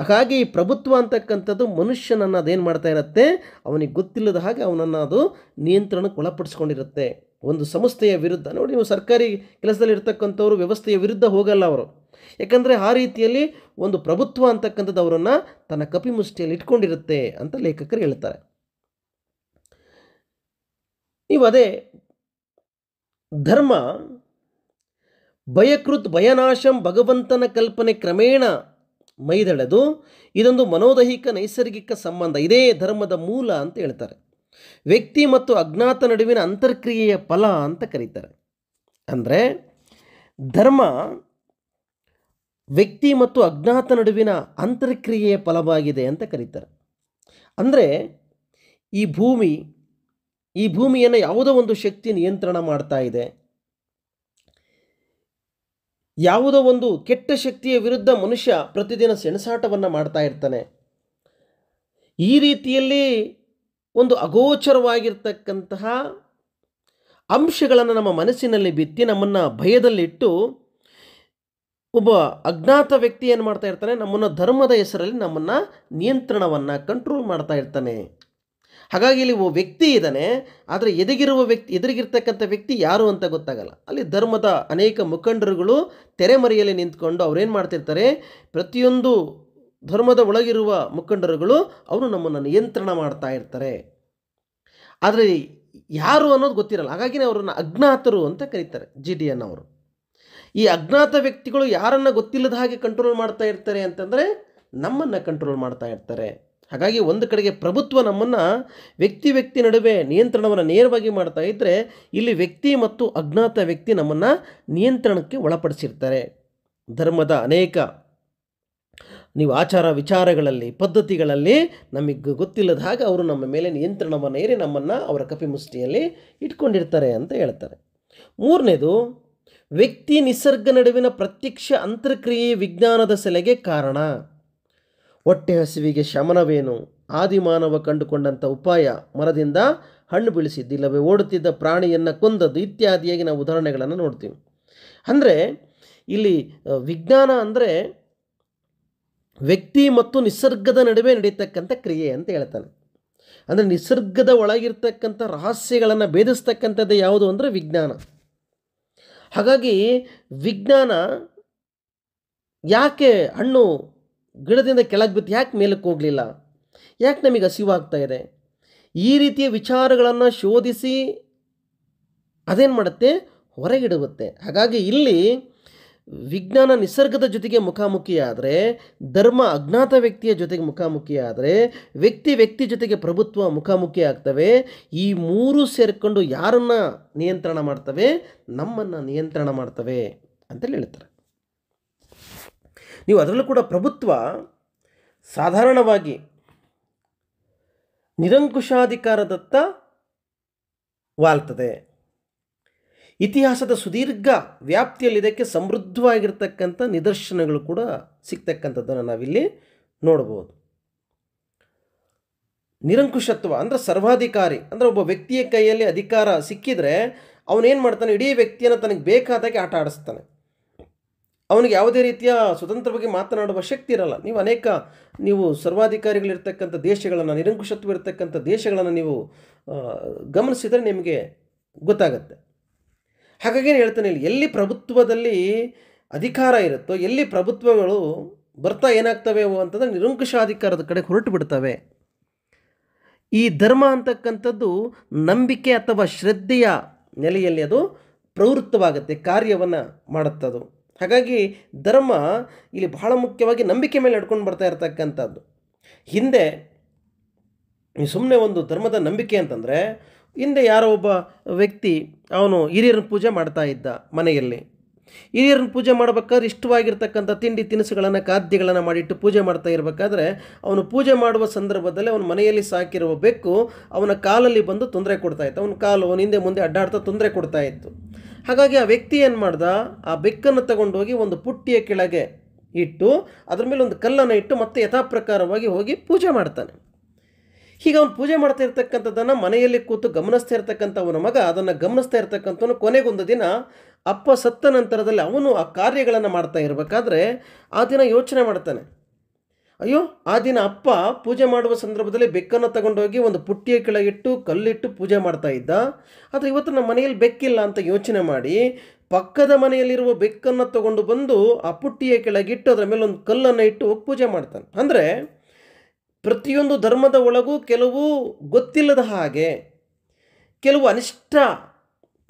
ಹಾಗಾಗಿ ಈ ಪ್ರಭುತ್ವ ಅಂತಕ್ಕಂಥದ್ದು ಮನುಷ್ಯನನ್ನು ಅದೇನು ಮಾಡ್ತಾ ಇರುತ್ತೆ ಅವನಿಗೆ ಗೊತ್ತಿಲ್ಲದ ಹಾಗೆ ಅವನನ್ನು ಅದು ನಿಯಂತ್ರಣಕ್ಕೆ ಒಳಪಡಿಸ್ಕೊಂಡಿರುತ್ತೆ ಒಂದು ಸಂಸ್ಥೆಯ ವಿರುದ್ಧ ನೋಡಿ ನೀವು ಸರ್ಕಾರಿ ಕೆಲಸದಲ್ಲಿ ಇರ್ತಕ್ಕಂಥವ್ರು ವ್ಯವಸ್ಥೆಯ ವಿರುದ್ಧ ಹೋಗಲ್ಲ ಅವರು ಯಾಕಂದರೆ ಆ ರೀತಿಯಲ್ಲಿ ಒಂದು ಪ್ರಭುತ್ವ ಅಂತಕ್ಕಂಥದ್ದು ಅವರನ್ನು ತನ್ನ ಕಪಿಮುಷ್ಟಿಯಲ್ಲಿ ಇಟ್ಕೊಂಡಿರುತ್ತೆ ಅಂತ ಲೇಖಕರು ಹೇಳ್ತಾರೆ ನೀವು ಅದೇ ಧರ್ಮ ಭಯಕೃತ್ ಭಯನಾಶಂ ಭಗವಂತನ ಕಲ್ಪನೆ ಕ್ರಮೇಣ ಮೈದಳೆದು ಇದೊಂದು ಮನೋದೈಹಿಕ ನೈಸರ್ಗಿಕ ಸಂಬಂಧ ಇದೇ ಧರ್ಮದ ಮೂಲ ಅಂತ ಹೇಳ್ತಾರೆ ವ್ಯಕ್ತಿ ಮತ್ತು ಅಜ್ಞಾತ ನಡುವಿನ ಅಂತರ್ಕ್ರಿಯೆಯ ಫಲ ಅಂತ ಕರೀತಾರೆ ಅಂದರೆ ಧರ್ಮ ವ್ಯಕ್ತಿ ಮತ್ತು ಅಜ್ಞಾತ ನಡುವಿನ ಅಂತರಕ್ರಿಯೆಯ ಫಲವಾಗಿದೆ ಅಂತ ಕರೀತಾರೆ ಅಂದರೆ ಈ ಭೂಮಿ ಈ ಭೂಮಿಯನ್ನು ಯಾವುದೋ ಒಂದು ಶಕ್ತಿ ನಿಯಂತ್ರಣ ಮಾಡ್ತಾ ಇದೆ ಯಾವುದೋ ಒಂದು ಕೆಟ್ಟ ಶಕ್ತಿಯ ವಿರುದ್ಧ ಮನುಷ್ಯ ಪ್ರತಿದಿನ ಸೆಣಸಾಟವನ್ನು ಮಾಡ್ತಾ ಇರ್ತಾನೆ ಈ ರೀತಿಯಲ್ಲಿ ಒಂದು ಅಗೋಚರವಾಗಿರ್ತಕ್ಕಂತಹ ಅಂಶಗಳನ್ನು ನಮ್ಮ ಮನಸ್ಸಿನಲ್ಲಿ ಬಿತ್ತಿ ನಮ್ಮನ್ನು ಭಯದಲ್ಲಿಟ್ಟು ಒಬ್ಬ ಅಜ್ಞಾತ ವ್ಯಕ್ತಿ ಏನು ಮಾಡ್ತಾ ಇರ್ತಾನೆ ನಮ್ಮನ್ನು ಧರ್ಮದ ಹೆಸರಲ್ಲಿ ನಮ್ಮನ್ನು ನಿಯಂತ್ರಣವನ್ನು ಕಂಟ್ರೋಲ್ ಮಾಡ್ತಾ ಇರ್ತಾನೆ ಹಾಗಾಗಿ ಇಲ್ಲಿ ಒಬ್ಬ ವ್ಯಕ್ತಿ ಇದ್ದಾನೆ ಆದರೆ ಎದಗಿರುವ ವ್ಯಕ್ತಿ ಎದುರಿಗಿರ್ತಕ್ಕಂಥ ವ್ಯಕ್ತಿ ಯಾರು ಅಂತ ಗೊತ್ತಾಗಲ್ಲ ಅಲ್ಲಿ ಧರ್ಮದ ಅನೇಕ ಮುಖಂಡರುಗಳು ತೆರೆಮರೆಯಲ್ಲಿ ನಿಂತ್ಕೊಂಡು ಅವ್ರೇನು ಮಾಡ್ತಿರ್ತಾರೆ ಪ್ರತಿಯೊಂದು ಧರ್ಮದ ಒಳಗಿರುವ ಮುಖಂಡರುಗಳು ಅವರು ನಮ್ಮನ್ನು ನಿಯಂತ್ರಣ ಮಾಡ್ತಾ ಇರ್ತಾರೆ ಆದರೆ ಯಾರು ಅನ್ನೋದು ಗೊತ್ತಿರಲ್ಲ ಹಾಗಾಗಿನೇ ಅವರನ್ನು ಅಜ್ಞಾತರು ಅಂತ ಕರೀತಾರೆ ಜಿ ಡಿ ಎನ್ ಅವರು ಈ ಅಜ್ಞಾತ ವ್ಯಕ್ತಿಗಳು ಯಾರನ್ನು ಗೊತ್ತಿಲ್ಲದ ಹಾಗೆ ಕಂಟ್ರೋಲ್ ಮಾಡ್ತಾ ಇರ್ತಾರೆ ಅಂತಂದರೆ ನಮ್ಮನ್ನು ಕಂಟ್ರೋಲ್ ಮಾಡ್ತಾ ಇರ್ತಾರೆ ಹಾಗಾಗಿ ಒಂದು ಕಡೆಗೆ ಪ್ರಭುತ್ವ ನಮ್ಮನ್ನು ವ್ಯಕ್ತಿ ವ್ಯಕ್ತಿ ನಡುವೆ ನಿಯಂತ್ರಣವನ್ನು ನೇರವಾಗಿ ಮಾಡ್ತಾ ಇದ್ದರೆ ಇಲ್ಲಿ ವ್ಯಕ್ತಿ ಮತ್ತು ಅಜ್ಞಾತ ವ್ಯಕ್ತಿ ನಮ್ಮನ್ನು ನಿಯಂತ್ರಣಕ್ಕೆ ಒಳಪಡಿಸಿರ್ತಾರೆ ಧರ್ಮದ ಅನೇಕ ನೀವು ಆಚಾರ ವಿಚಾರಗಳಲ್ಲಿ ಪದ್ಧತಿಗಳಲ್ಲಿ ನಮಗೆ ಗೊತ್ತಿಲ್ಲದ ಹಾಗೆ ಅವರು ನಮ್ಮ ಮೇಲೆ ನಿಯಂತ್ರಣವನ್ನು ಏರಿ ನಮ್ಮನ್ನು ಅವರ ಕಪಿಮುಷ್ಟಿಯಲ್ಲಿ ಇಟ್ಕೊಂಡಿರ್ತಾರೆ ಅಂತ ಹೇಳ್ತಾರೆ ಮೂರನೇದು ವ್ಯಕ್ತಿ ನಿಸರ್ಗ ನಡುವಿನ ಪ್ರತ್ಯಕ್ಷ ಅಂತರ್ಕ್ರಿಯೆ ವಿಜ್ಞಾನದ ಸೆಲೆಗೆ ಕಾರಣ ಹೊಟ್ಟೆ ಹಸಿವಿಗೆ ಶಮನವೇನು ಆದಿಮಾನವ ಕಂಡುಕೊಂಡಂಥ ಉಪಾಯ ಮರದಿಂದ ಹಣ್ಣು ಬೀಳಿಸಿದ್ದು ಇಲ್ಲವೇ ಓಡುತ್ತಿದ್ದ ಪ್ರಾಣಿಯನ್ನು ಕೊಂದದ್ದು ಇತ್ಯಾದಿಯಾಗಿ ನಾವು ಉದಾಹರಣೆಗಳನ್ನು ನೋಡ್ತೀವಿ ಅಂದರೆ ಇಲ್ಲಿ ವಿಜ್ಞಾನ ಅಂದರೆ ವ್ಯಕ್ತಿ ಮತ್ತು ನಿಸರ್ಗದ ನಡುವೆ ನಡೀತಕ್ಕಂಥ ಕ್ರಿಯೆ ಅಂತ ಹೇಳ್ತಾನೆ ಅಂದರೆ ನಿಸರ್ಗದ ಒಳಗಿರ್ತಕ್ಕಂಥ ರಹಸ್ಯಗಳನ್ನು ಭೇದಿಸ್ತಕ್ಕಂಥದ್ದೇ ಯಾವುದು ಅಂದರೆ ವಿಜ್ಞಾನ ಹಾಗಾಗಿ ವಿಜ್ಞಾನ ಯಾಕೆ ಹಣ್ಣು ಗಿಡದಿಂದ ಕೆಳಗೆ ಬಿತ್ತು ಯಾಕೆ ಮೇಲಕ್ಕೆ ಹೋಗಲಿಲ್ಲ ಯಾಕೆ ನಮಗೆ ಹಸಿವಾಗ್ತಾ ಇದೆ ಈ ರೀತಿಯ ವಿಚಾರಗಳನ್ನು ಶೋಧಿಸಿ ಅದೇನು ಮಾಡುತ್ತೆ ಹೊರಗಿಡುತ್ತೆ ಹಾಗಾಗಿ ಇಲ್ಲಿ ವಿಜ್ಞಾನ ನಿಸರ್ಗದ ಜೊತೆಗೆ ಮುಖಾಮುಖಿಯಾದರೆ ಧರ್ಮ ಅಜ್ಞಾತ ವ್ಯಕ್ತಿಯ ಜೊತೆಗೆ ಮುಖಾಮುಖಿಯಾದರೆ ವ್ಯಕ್ತಿ ವ್ಯಕ್ತಿ ಜೊತೆಗೆ ಪ್ರಭುತ್ವ ಮುಖಾಮುಖಿ ಆಗ್ತವೆ ಈ ಮೂರು ಸೇರಿಕೊಂಡು ಯಾರನ್ನು ನಿಯಂತ್ರಣ ಮಾಡ್ತವೆ ನಮ್ಮನ್ನು ನಿಯಂತ್ರಣ ಮಾಡ್ತವೆ ಅಂತೇಳಿ ಹೇಳ್ತಾರೆ ನೀವು ಅದರಲ್ಲೂ ಕೂಡ ಪ್ರಭುತ್ವ ಸಾಧಾರಣವಾಗಿ ನಿರಂಕುಶಾಧಿಕಾರದತ್ತ ವಾಲ್ತದೆ ಇತಿಹಾಸದ ಸುದೀರ್ಘ ವ್ಯಾಪ್ತಿಯಲ್ಲಿ ಇದಕ್ಕೆ ಸಮೃದ್ಧವಾಗಿರ್ತಕ್ಕಂಥ ನಿದರ್ಶನಗಳು ಕೂಡ ಸಿಗ್ತಕ್ಕಂಥದ್ದನ್ನು ನಾವಿಲ್ಲಿ ನೋಡ್ಬೋದು ನಿರಂಕುಶತ್ವ ಅಂದರೆ ಸರ್ವಾಧಿಕಾರಿ ಅಂದರೆ ಒಬ್ಬ ವ್ಯಕ್ತಿಯ ಕೈಯಲ್ಲಿ ಅಧಿಕಾರ ಸಿಕ್ಕಿದರೆ ಅವನೇನು ಮಾಡ್ತಾನೆ ಇಡೀ ವ್ಯಕ್ತಿಯನ್ನು ತನಗೆ ಬೇಕಾದಾಗೆ ಆಟ ಆಡಿಸ್ತಾನೆ ಅವನಿಗೆ ಯಾವುದೇ ರೀತಿಯ ಸ್ವತಂತ್ರವಾಗಿ ಮಾತನಾಡುವ ಶಕ್ತಿ ಇರಲ್ಲ ನೀವು ಅನೇಕ ನೀವು ಸರ್ವಾಧಿಕಾರಿಗಳಿರ್ತಕ್ಕಂಥ ದೇಶಗಳನ್ನು ನಿರಂಕುಶತ್ವ ಇರತಕ್ಕಂಥ ದೇಶಗಳನ್ನು ನೀವು ಗಮನಿಸಿದರೆ ನಿಮಗೆ ಗೊತ್ತಾಗುತ್ತೆ ಹಾಗಾಗಿ ಹೇಳ್ತಾನೆ ಇಲ್ಲಿ ಎಲ್ಲಿ ಪ್ರಭುತ್ವದಲ್ಲಿ ಅಧಿಕಾರ ಇರುತ್ತೋ ಎಲ್ಲಿ ಪ್ರಭುತ್ವಗಳು ಬರ್ತಾ ಏನಾಗ್ತವೆ ಅಂತಂದರೆ ಅಧಿಕಾರದ ಕಡೆ ಹೊರಟು ಬಿಡ್ತವೆ ಈ ಧರ್ಮ ಅಂತಕ್ಕಂಥದ್ದು ನಂಬಿಕೆ ಅಥವಾ ಶ್ರದ್ಧೆಯ ನೆಲೆಯಲ್ಲಿ ಅದು ಪ್ರವೃತ್ತವಾಗುತ್ತೆ ಕಾರ್ಯವನ್ನು ಮಾಡುತ್ತದು ಹಾಗಾಗಿ ಧರ್ಮ ಇಲ್ಲಿ ಬಹಳ ಮುಖ್ಯವಾಗಿ ನಂಬಿಕೆ ಮೇಲೆ ನಡ್ಕೊಂಡು ಬರ್ತಾ ಇರತಕ್ಕಂಥದ್ದು ಹಿಂದೆ ಸುಮ್ಮನೆ ಒಂದು ಧರ್ಮದ ನಂಬಿಕೆ ಅಂತಂದರೆ ಹಿಂದೆ ಯಾರೋ ಒಬ್ಬ ವ್ಯಕ್ತಿ ಅವನು ಹಿರಿಯರನ್ನ ಪೂಜೆ ಮಾಡ್ತಾ ಇದ್ದ ಮನೆಯಲ್ಲಿ ಹಿರಿಯರನ್ನ ಪೂಜೆ ಮಾಡಬೇಕಾದ್ರೆ ಇಷ್ಟವಾಗಿರ್ತಕ್ಕಂಥ ತಿಂಡಿ ತಿನಿಸುಗಳನ್ನು ಖಾದ್ಯಗಳನ್ನು ಮಾಡಿಟ್ಟು ಪೂಜೆ ಮಾಡ್ತಾ ಇರಬೇಕಾದ್ರೆ ಅವನು ಪೂಜೆ ಮಾಡುವ ಸಂದರ್ಭದಲ್ಲಿ ಅವನು ಮನೆಯಲ್ಲಿ ಸಾಕಿರುವ ಬೆಕ್ಕು ಅವನ ಕಾಲಲ್ಲಿ ಬಂದು ತೊಂದರೆ ಕೊಡ್ತಾ ಇತ್ತು ಅವನ ಕಾಲು ಅವನ ಹಿಂದೆ ಮುಂದೆ ಅಡ್ಡಾಡ್ತಾ ತೊಂದರೆ ಕೊಡ್ತಾ ಇತ್ತು ಹಾಗಾಗಿ ಆ ವ್ಯಕ್ತಿ ಏನು ಮಾಡ್ದ ಆ ಬೆಕ್ಕನ್ನು ತಗೊಂಡೋಗಿ ಒಂದು ಪುಟ್ಟಿಯ ಕೆಳಗೆ ಇಟ್ಟು ಅದ್ರ ಮೇಲೆ ಒಂದು ಕಲ್ಲನ್ನು ಇಟ್ಟು ಮತ್ತೆ ಯಥಾಪ್ರಕಾರವಾಗಿ ಹೋಗಿ ಪೂಜೆ ಮಾಡ್ತಾನೆ ಹೀಗೆ ಅವನು ಪೂಜೆ ಮಾಡ್ತಾ ಇರ್ತಕ್ಕಂಥದ್ದನ್ನು ಮನೆಯಲ್ಲಿ ಕೂತು ಗಮನಿಸ್ತಾ ಇರ್ತಕ್ಕಂಥ ಅವನ ಮಗ ಅದನ್ನು ಗಮನಿಸ್ತಾ ಇರ್ತಕ್ಕಂಥವನು ಕೊನೆಗೊಂದು ದಿನ ಅಪ್ಪ ಸತ್ತ ನಂತರದಲ್ಲಿ ಅವನು ಆ ಕಾರ್ಯಗಳನ್ನು ಮಾಡ್ತಾ ಇರಬೇಕಾದ್ರೆ ಆ ದಿನ ಯೋಚನೆ ಮಾಡ್ತಾನೆ ಅಯ್ಯೋ ಆ ದಿನ ಅಪ್ಪ ಪೂಜೆ ಮಾಡುವ ಸಂದರ್ಭದಲ್ಲಿ ಬೆಕ್ಕನ್ನು ತಗೊಂಡೋಗಿ ಒಂದು ಪುಟ್ಟಿಯ ಕೆಳಗಿಟ್ಟು ಕಲ್ಲಿಟ್ಟು ಪೂಜೆ ಮಾಡ್ತಾ ಇದ್ದ ಆದರೆ ಇವತ್ತು ನಮ್ಮ ಮನೆಯಲ್ಲಿ ಬೆಕ್ಕಿಲ್ಲ ಅಂತ ಯೋಚನೆ ಮಾಡಿ ಪಕ್ಕದ ಮನೆಯಲ್ಲಿರುವ ಬೆಕ್ಕನ್ನು ತಗೊಂಡು ಬಂದು ಆ ಪುಟ್ಟಿಯ ಕೆಳಗಿಟ್ಟು ಅದರ ಮೇಲೆ ಒಂದು ಕಲ್ಲನ್ನು ಇಟ್ಟು ಪೂಜೆ ಮಾಡ್ತಾನೆ ಅಂದರೆ ಪ್ರತಿಯೊಂದು ಧರ್ಮದ ಒಳಗೂ ಕೆಲವು ಗೊತ್ತಿಲ್ಲದ ಹಾಗೆ ಕೆಲವು ಅನಿಷ್ಟ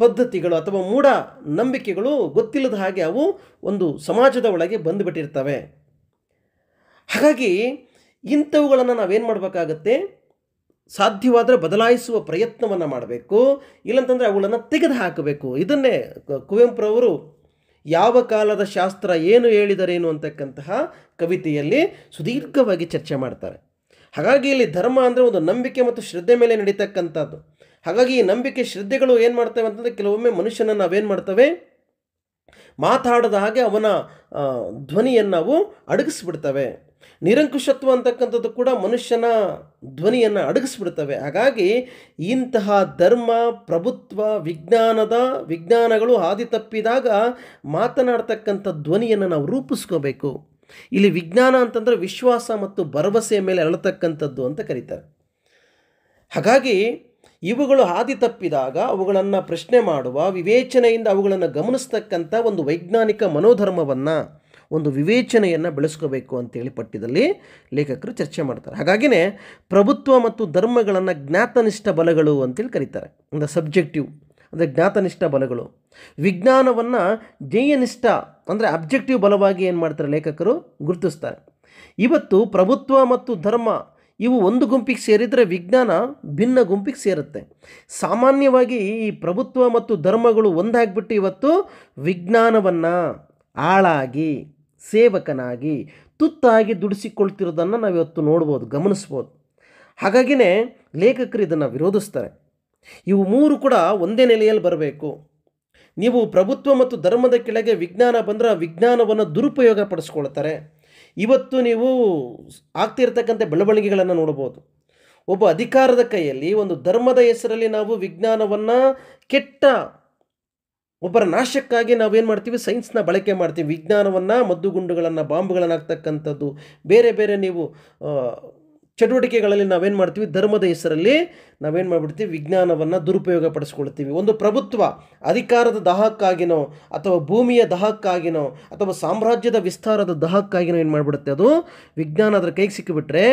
ಪದ್ಧತಿಗಳು ಅಥವಾ ಮೂಢ ನಂಬಿಕೆಗಳು ಗೊತ್ತಿಲ್ಲದ ಹಾಗೆ ಅವು ಒಂದು ಸಮಾಜದ ಒಳಗೆ ಬಂದುಬಿಟ್ಟಿರ್ತವೆ ಹಾಗಾಗಿ ಇಂಥವುಗಳನ್ನು ನಾವೇನು ಮಾಡಬೇಕಾಗತ್ತೆ ಸಾಧ್ಯವಾದರೆ ಬದಲಾಯಿಸುವ ಪ್ರಯತ್ನವನ್ನು ಮಾಡಬೇಕು ಇಲ್ಲಂತಂದರೆ ಅವುಗಳನ್ನು ತೆಗೆದು ಹಾಕಬೇಕು ಇದನ್ನೇ ಕುವೆಂಪುರವರು ಯಾವ ಕಾಲದ ಶಾಸ್ತ್ರ ಏನು ಹೇಳಿದರೇನು ಅಂತಕ್ಕಂತಹ ಕವಿತೆಯಲ್ಲಿ ಸುದೀರ್ಘವಾಗಿ ಚರ್ಚೆ ಮಾಡ್ತಾರೆ ಹಾಗಾಗಿ ಇಲ್ಲಿ ಧರ್ಮ ಅಂದರೆ ಒಂದು ನಂಬಿಕೆ ಮತ್ತು ಶ್ರದ್ಧೆ ಮೇಲೆ ನಡೀತಕ್ಕಂಥದ್ದು ಹಾಗಾಗಿ ಈ ನಂಬಿಕೆ ಶ್ರದ್ಧೆಗಳು ಏನು ಮಾಡ್ತವೆ ಅಂತಂದರೆ ಕೆಲವೊಮ್ಮೆ ಮನುಷ್ಯನನ್ನು ನಾವೇನು ಮಾಡ್ತವೆ ಮಾತಾಡದ ಹಾಗೆ ಅವನ ಧ್ವನಿಯನ್ನು ನಾವು ಅಡಗಿಸ್ಬಿಡ್ತವೆ ನಿರಂಕುಶತ್ವ ಅಂತಕ್ಕಂಥದ್ದು ಕೂಡ ಮನುಷ್ಯನ ಧ್ವನಿಯನ್ನು ಅಡಗಿಸ್ಬಿಡ್ತವೆ ಹಾಗಾಗಿ ಇಂತಹ ಧರ್ಮ ಪ್ರಭುತ್ವ ವಿಜ್ಞಾನದ ವಿಜ್ಞಾನಗಳು ಹಾದಿ ತಪ್ಪಿದಾಗ ಮಾತನಾಡ್ತಕ್ಕಂಥ ಧ್ವನಿಯನ್ನು ನಾವು ರೂಪಿಸ್ಕೋಬೇಕು ಇಲ್ಲಿ ವಿಜ್ಞಾನ ಅಂತಂದರೆ ವಿಶ್ವಾಸ ಮತ್ತು ಭರವಸೆಯ ಮೇಲೆ ಅರಳತಕ್ಕಂಥದ್ದು ಅಂತ ಕರೀತಾರೆ ಹಾಗಾಗಿ ಇವುಗಳು ಹಾದಿ ತಪ್ಪಿದಾಗ ಅವುಗಳನ್ನು ಪ್ರಶ್ನೆ ಮಾಡುವ ವಿವೇಚನೆಯಿಂದ ಅವುಗಳನ್ನು ಗಮನಿಸ್ತಕ್ಕಂಥ ಒಂದು ವೈಜ್ಞಾನಿಕ ಮನೋಧರ್ಮವನ್ನು ಒಂದು ವಿವೇಚನೆಯನ್ನು ಬೆಳೆಸ್ಕೋಬೇಕು ಅಂತೇಳಿ ಪಠ್ಯದಲ್ಲಿ ಲೇಖಕರು ಚರ್ಚೆ ಮಾಡ್ತಾರೆ ಹಾಗಾಗಿನೇ ಪ್ರಭುತ್ವ ಮತ್ತು ಧರ್ಮಗಳನ್ನು ಜ್ಞಾತನಿಷ್ಠ ಬಲಗಳು ಅಂತೇಳಿ ಕರೀತಾರೆ ಒಂದು ಸಬ್ಜೆಕ್ಟಿವ್ ಅಂದರೆ ಜ್ಞಾತನಿಷ್ಠ ಬಲಗಳು ವಿಜ್ಞಾನವನ್ನು ಜೇಯನಿಷ್ಠ ಅಂದರೆ ಅಬ್ಜೆಕ್ಟಿವ್ ಬಲವಾಗಿ ಏನು ಮಾಡ್ತಾರೆ ಲೇಖಕರು ಗುರುತಿಸ್ತಾರೆ ಇವತ್ತು ಪ್ರಭುತ್ವ ಮತ್ತು ಧರ್ಮ ಇವು ಒಂದು ಗುಂಪಿಗೆ ಸೇರಿದರೆ ವಿಜ್ಞಾನ ಭಿನ್ನ ಗುಂಪಿಗೆ ಸೇರುತ್ತೆ ಸಾಮಾನ್ಯವಾಗಿ ಈ ಪ್ರಭುತ್ವ ಮತ್ತು ಧರ್ಮಗಳು ಒಂದಾಗ್ಬಿಟ್ಟು ಇವತ್ತು ವಿಜ್ಞಾನವನ್ನು ಆಳಾಗಿ ಸೇವಕನಾಗಿ ತುತ್ತಾಗಿ ದುಡಿಸಿಕೊಳ್ತಿರೋದನ್ನು ಇವತ್ತು ನೋಡ್ಬೋದು ಗಮನಿಸ್ಬೋದು ಹಾಗಾಗಿನೇ ಲೇಖಕರು ಇದನ್ನು ವಿರೋಧಿಸ್ತಾರೆ ಇವು ಮೂರು ಕೂಡ ಒಂದೇ ನೆಲೆಯಲ್ಲಿ ಬರಬೇಕು ನೀವು ಪ್ರಭುತ್ವ ಮತ್ತು ಧರ್ಮದ ಕೆಳಗೆ ವಿಜ್ಞಾನ ಬಂದರೆ ಆ ವಿಜ್ಞಾನವನ್ನು ದುರುಪಯೋಗ ಪಡಿಸ್ಕೊಳ್ತಾರೆ ಇವತ್ತು ನೀವು ಆಗ್ತಿರ್ತಕ್ಕಂಥ ಬೆಳವಣಿಗೆಗಳನ್ನು ನೋಡ್ಬೋದು ಒಬ್ಬ ಅಧಿಕಾರದ ಕೈಯಲ್ಲಿ ಒಂದು ಧರ್ಮದ ಹೆಸರಲ್ಲಿ ನಾವು ವಿಜ್ಞಾನವನ್ನು ಕೆಟ್ಟ ಒಬ್ಬರ ನಾಶಕ್ಕಾಗಿ ನಾವೇನು ಮಾಡ್ತೀವಿ ಸೈನ್ಸ್ನ ಬಳಕೆ ಮಾಡ್ತೀವಿ ವಿಜ್ಞಾನವನ್ನು ಮದ್ದುಗುಂಡುಗಳನ್ನು ಬಾಂಬ್ಗಳನ್ನು ಹಾಕ್ತಕ್ಕಂಥದ್ದು ಬೇರೆ ಬೇರೆ ನೀವು ಚಟುವಟಿಕೆಗಳಲ್ಲಿ ನಾವೇನು ಮಾಡ್ತೀವಿ ಧರ್ಮದ ಹೆಸರಲ್ಲಿ ನಾವೇನು ಮಾಡಿಬಿಡ್ತೀವಿ ವಿಜ್ಞಾನವನ್ನು ದುರುಪಯೋಗ ಪಡಿಸ್ಕೊಳ್ತೀವಿ ಒಂದು ಪ್ರಭುತ್ವ ಅಧಿಕಾರದ ದಾಹಕ್ಕಾಗಿನೋ ಅಥವಾ ಭೂಮಿಯ ದಹಕ್ಕಾಗಿನೋ ಅಥವಾ ಸಾಮ್ರಾಜ್ಯದ ವಿಸ್ತಾರದ ದಹಕ್ಕಾಗಿನೋ ಏನು ಮಾಡಿಬಿಡುತ್ತೆ ಅದು ವಿಜ್ಞಾನ ಅದರ ಕೈಗೆ ಸಿಕ್ಕಿಬಿಟ್ರೆ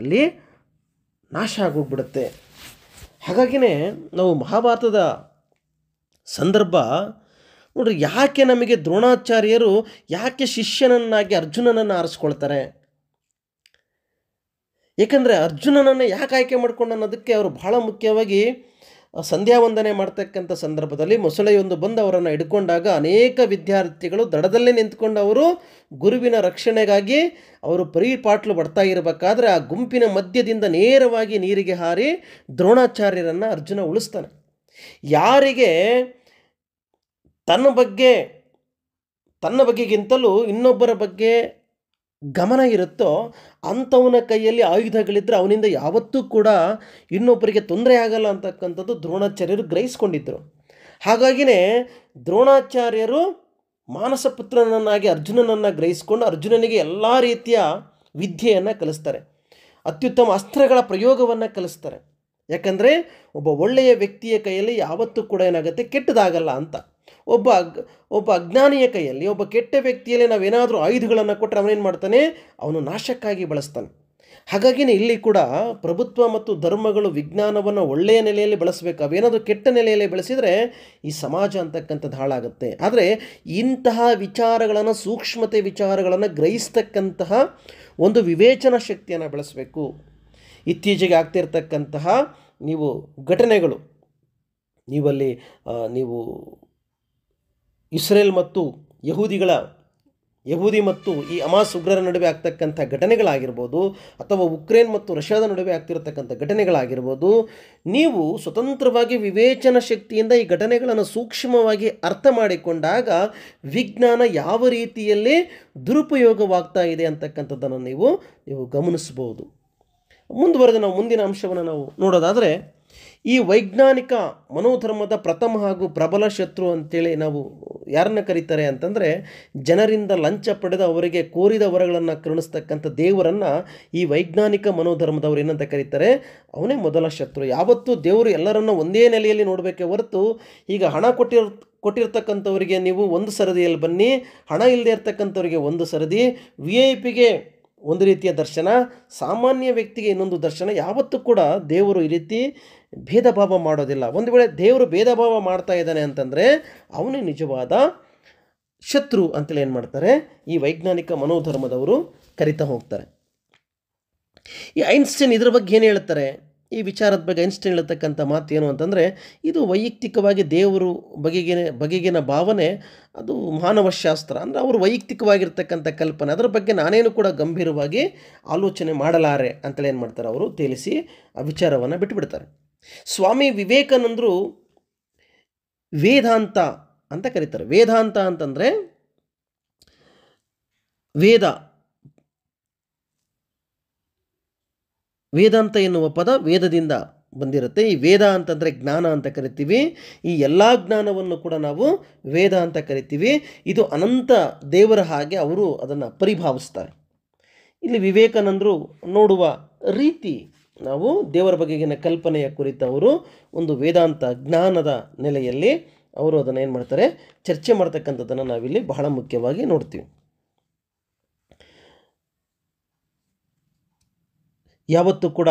ಅಲ್ಲಿ ನಾಶ ಆಗೋಗ್ಬಿಡುತ್ತೆ ಹಾಗಾಗಿಯೇ ನಾವು ಮಹಾಭಾರತದ ಸಂದರ್ಭ ನೋಡ್ರಿ ಯಾಕೆ ನಮಗೆ ದ್ರೋಣಾಚಾರ್ಯರು ಯಾಕೆ ಶಿಷ್ಯನನ್ನಾಗಿ ಅರ್ಜುನನನ್ನು ಆರಿಸ್ಕೊಳ್ತಾರೆ ಏಕೆಂದರೆ ಅರ್ಜುನನನ್ನು ಯಾಕೆ ಆಯ್ಕೆ ಮಾಡ್ಕೊಂಡು ಅನ್ನೋದಕ್ಕೆ ಅವರು ಬಹಳ ಮುಖ್ಯವಾಗಿ ಸಂಧ್ಯಾ ವಂದನೆ ಮಾಡ್ತಕ್ಕಂಥ ಸಂದರ್ಭದಲ್ಲಿ ಮೊಸಳೆಯೊಂದು ಬಂದು ಅವರನ್ನು ಹಿಡ್ಕೊಂಡಾಗ ಅನೇಕ ವಿದ್ಯಾರ್ಥಿಗಳು ದಡದಲ್ಲೇ ನಿಂತ್ಕೊಂಡು ಅವರು ಗುರುವಿನ ರಕ್ಷಣೆಗಾಗಿ ಅವರು ಪರಿಪಾಟ್ಲು ಬರ್ತಾ ಇರಬೇಕಾದ್ರೆ ಆ ಗುಂಪಿನ ಮಧ್ಯದಿಂದ ನೇರವಾಗಿ ನೀರಿಗೆ ಹಾರಿ ದ್ರೋಣಾಚಾರ್ಯರನ್ನು ಅರ್ಜುನ ಉಳಿಸ್ತಾನೆ ಯಾರಿಗೆ ತನ್ನ ಬಗ್ಗೆ ತನ್ನ ಬಗೆಗಿಂತಲೂ ಇನ್ನೊಬ್ಬರ ಬಗ್ಗೆ ಗಮನ ಇರುತ್ತೋ ಅಂಥವನ ಕೈಯಲ್ಲಿ ಆಯುಧಗಳಿದ್ದರೆ ಅವನಿಂದ ಯಾವತ್ತೂ ಕೂಡ ಇನ್ನೊಬ್ಬರಿಗೆ ತೊಂದರೆ ಆಗಲ್ಲ ಅಂತಕ್ಕಂಥದ್ದು ದ್ರೋಣಾಚಾರ್ಯರು ಗ್ರಹಿಸ್ಕೊಂಡಿದ್ದರು ಹಾಗಾಗಿಯೇ ದ್ರೋಣಾಚಾರ್ಯರು ಮಾನಸಪುತ್ರನನ್ನಾಗಿ ಅರ್ಜುನನನ್ನು ಗ್ರಹಿಸ್ಕೊಂಡು ಅರ್ಜುನನಿಗೆ ಎಲ್ಲ ರೀತಿಯ ವಿದ್ಯೆಯನ್ನು ಕಲಿಸ್ತಾರೆ ಅತ್ಯುತ್ತಮ ಅಸ್ತ್ರಗಳ ಪ್ರಯೋಗವನ್ನು ಕಲಿಸ್ತಾರೆ ಯಾಕಂದರೆ ಒಬ್ಬ ಒಳ್ಳೆಯ ವ್ಯಕ್ತಿಯ ಕೈಯಲ್ಲಿ ಯಾವತ್ತೂ ಕೂಡ ಏನಾಗುತ್ತೆ ಕೆಟ್ಟದಾಗಲ್ಲ ಅಂತ ಒಬ್ಬ ಅಗ್ ಒಬ್ಬ ಅಜ್ಞಾನಿಯ ಕೈಯಲ್ಲಿ ಒಬ್ಬ ಕೆಟ್ಟ ವ್ಯಕ್ತಿಯಲ್ಲಿ ನಾವೇನಾದರೂ ಆಯುಧಗಳನ್ನು ಕೊಟ್ಟರೆ ಅವನೇನು ಮಾಡ್ತಾನೆ ಅವನು ನಾಶಕ್ಕಾಗಿ ಬಳಸ್ತಾನೆ ಹಾಗಾಗಿನೇ ಇಲ್ಲಿ ಕೂಡ ಪ್ರಭುತ್ವ ಮತ್ತು ಧರ್ಮಗಳು ವಿಜ್ಞಾನವನ್ನು ಒಳ್ಳೆಯ ನೆಲೆಯಲ್ಲಿ ಬಳಸಬೇಕು ಅವೇನಾದರೂ ಕೆಟ್ಟ ನೆಲೆಯಲ್ಲಿ ಬಳಸಿದರೆ ಈ ಸಮಾಜ ಅಂತಕ್ಕಂಥದ್ದು ಹಾಳಾಗುತ್ತೆ ಆದರೆ ಇಂತಹ ವಿಚಾರಗಳನ್ನು ಸೂಕ್ಷ್ಮತೆ ವಿಚಾರಗಳನ್ನು ಗ್ರಹಿಸ್ತಕ್ಕಂತಹ ಒಂದು ವಿವೇಚನ ಶಕ್ತಿಯನ್ನು ಬಳಸಬೇಕು ಇತ್ತೀಚೆಗೆ ಆಗ್ತಿರ್ತಕ್ಕಂತಹ ನೀವು ಘಟನೆಗಳು ನೀವಲ್ಲಿ ನೀವು ಇಸ್ರೇಲ್ ಮತ್ತು ಯಹೂದಿಗಳ ಯಹೂದಿ ಮತ್ತು ಈ ಅಮಾಸ್ ಉಗ್ರರ ನಡುವೆ ಆಗ್ತಕ್ಕಂಥ ಘಟನೆಗಳಾಗಿರ್ಬೋದು ಅಥವಾ ಉಕ್ರೇನ್ ಮತ್ತು ರಷ್ಯಾದ ನಡುವೆ ಆಗ್ತಿರತಕ್ಕಂಥ ಘಟನೆಗಳಾಗಿರ್ಬೋದು ನೀವು ಸ್ವತಂತ್ರವಾಗಿ ವಿವೇಚನ ಶಕ್ತಿಯಿಂದ ಈ ಘಟನೆಗಳನ್ನು ಸೂಕ್ಷ್ಮವಾಗಿ ಅರ್ಥ ಮಾಡಿಕೊಂಡಾಗ ವಿಜ್ಞಾನ ಯಾವ ರೀತಿಯಲ್ಲಿ ದುರುಪಯೋಗವಾಗ್ತಾ ಇದೆ ಅಂತಕ್ಕಂಥದ್ದನ್ನು ನೀವು ನೀವು ಗಮನಿಸ್ಬೋದು ಮುಂದುವರೆದು ನಾವು ಮುಂದಿನ ಅಂಶವನ್ನು ನಾವು ನೋಡೋದಾದರೆ ಈ ವೈಜ್ಞಾನಿಕ ಮನೋಧರ್ಮದ ಪ್ರಥಮ ಹಾಗೂ ಪ್ರಬಲ ಶತ್ರು ಅಂತೇಳಿ ನಾವು ಯಾರನ್ನ ಕರೀತಾರೆ ಅಂತಂದರೆ ಜನರಿಂದ ಲಂಚ ಪಡೆದ ಅವರಿಗೆ ಕೋರಿದ ವರಗಳನ್ನು ಕರುಣಿಸ್ತಕ್ಕಂಥ ದೇವರನ್ನು ಈ ವೈಜ್ಞಾನಿಕ ಮನೋಧರ್ಮದವರು ಏನಂತ ಕರೀತಾರೆ ಅವನೇ ಮೊದಲ ಶತ್ರು ಯಾವತ್ತೂ ದೇವರು ಎಲ್ಲರನ್ನ ಒಂದೇ ನೆಲೆಯಲ್ಲಿ ನೋಡಬೇಕೇ ಹೊರತು ಈಗ ಹಣ ಕೊಟ್ಟಿರ್ ಕೊಟ್ಟಿರ್ತಕ್ಕಂಥವರಿಗೆ ನೀವು ಒಂದು ಸರದಿಯಲ್ಲಿ ಬನ್ನಿ ಹಣ ಇಲ್ಲದೆ ಇರ್ತಕ್ಕಂಥವರಿಗೆ ಒಂದು ಸರದಿ ವಿ ಐ ಪಿಗೆ ಒಂದು ರೀತಿಯ ದರ್ಶನ ಸಾಮಾನ್ಯ ವ್ಯಕ್ತಿಗೆ ಇನ್ನೊಂದು ದರ್ಶನ ಯಾವತ್ತೂ ಕೂಡ ದೇವರು ಈ ರೀತಿ ಭೇದ ಭಾವ ಮಾಡೋದಿಲ್ಲ ಒಂದು ವೇಳೆ ದೇವರು ಭೇದ ಭಾವ ಮಾಡ್ತಾ ಇದ್ದಾನೆ ಅಂತಂದರೆ ಅವನೇ ನಿಜವಾದ ಶತ್ರು ಅಂತೇಳಿ ಏನು ಮಾಡ್ತಾರೆ ಈ ವೈಜ್ಞಾನಿಕ ಮನೋಧರ್ಮದವರು ಕರಿತಾ ಹೋಗ್ತಾರೆ ಈ ಐನ್ಸ್ಟೈನ್ ಇದ್ರ ಬಗ್ಗೆ ಏನು ಹೇಳ್ತಾರೆ ಈ ವಿಚಾರದ ಬಗ್ಗೆ ಐನ್ಸ್ಟೈನ್ ಹೇಳ್ತಕ್ಕಂಥ ಮಾತು ಏನು ಅಂತಂದರೆ ಇದು ವೈಯಕ್ತಿಕವಾಗಿ ದೇವರು ಬಗೆಗಿನ ಬಗೆಗಿನ ಭಾವನೆ ಅದು ಮಾನವಶಾಸ್ತ್ರ ಅಂದರೆ ಅವರು ವೈಯಕ್ತಿಕವಾಗಿರ್ತಕ್ಕಂಥ ಕಲ್ಪನೆ ಅದರ ಬಗ್ಗೆ ನಾನೇನು ಕೂಡ ಗಂಭೀರವಾಗಿ ಆಲೋಚನೆ ಮಾಡಲಾರೆ ಅಂತೇಳಿ ಏನು ಮಾಡ್ತಾರೆ ಅವರು ತಿಳಿಸಿ ಆ ವಿಚಾರವನ್ನು ಬಿಟ್ಟುಬಿಡ್ತಾರೆ ಸ್ವಾಮಿ ವಿವೇಕಾನಂದರು ವೇದಾಂತ ಅಂತ ಕರೀತಾರೆ ವೇದಾಂತ ಅಂತಂದರೆ ವೇದ ವೇದಾಂತ ಎನ್ನುವ ಪದ ವೇದದಿಂದ ಬಂದಿರುತ್ತೆ ಈ ವೇದ ಅಂತಂದರೆ ಜ್ಞಾನ ಅಂತ ಕರಿತೀವಿ ಈ ಎಲ್ಲ ಜ್ಞಾನವನ್ನು ಕೂಡ ನಾವು ವೇದ ಅಂತ ಕರಿತೀವಿ ಇದು ಅನಂತ ದೇವರ ಹಾಗೆ ಅವರು ಅದನ್ನು ಪರಿಭಾವಿಸ್ತಾರೆ ಇಲ್ಲಿ ವಿವೇಕಾನಂದರು ನೋಡುವ ರೀತಿ ನಾವು ದೇವರ ಬಗೆಗಿನ ಕಲ್ಪನೆಯ ಕುರಿತು ಅವರು ಒಂದು ವೇದಾಂತ ಜ್ಞಾನದ ನೆಲೆಯಲ್ಲಿ ಅವರು ಅದನ್ನು ಏನು ಮಾಡ್ತಾರೆ ಚರ್ಚೆ ಮಾಡ್ತಕ್ಕಂಥದ್ದನ್ನು ನಾವಿಲ್ಲಿ ಬಹಳ ಮುಖ್ಯವಾಗಿ ನೋಡ್ತೀವಿ ಯಾವತ್ತೂ ಕೂಡ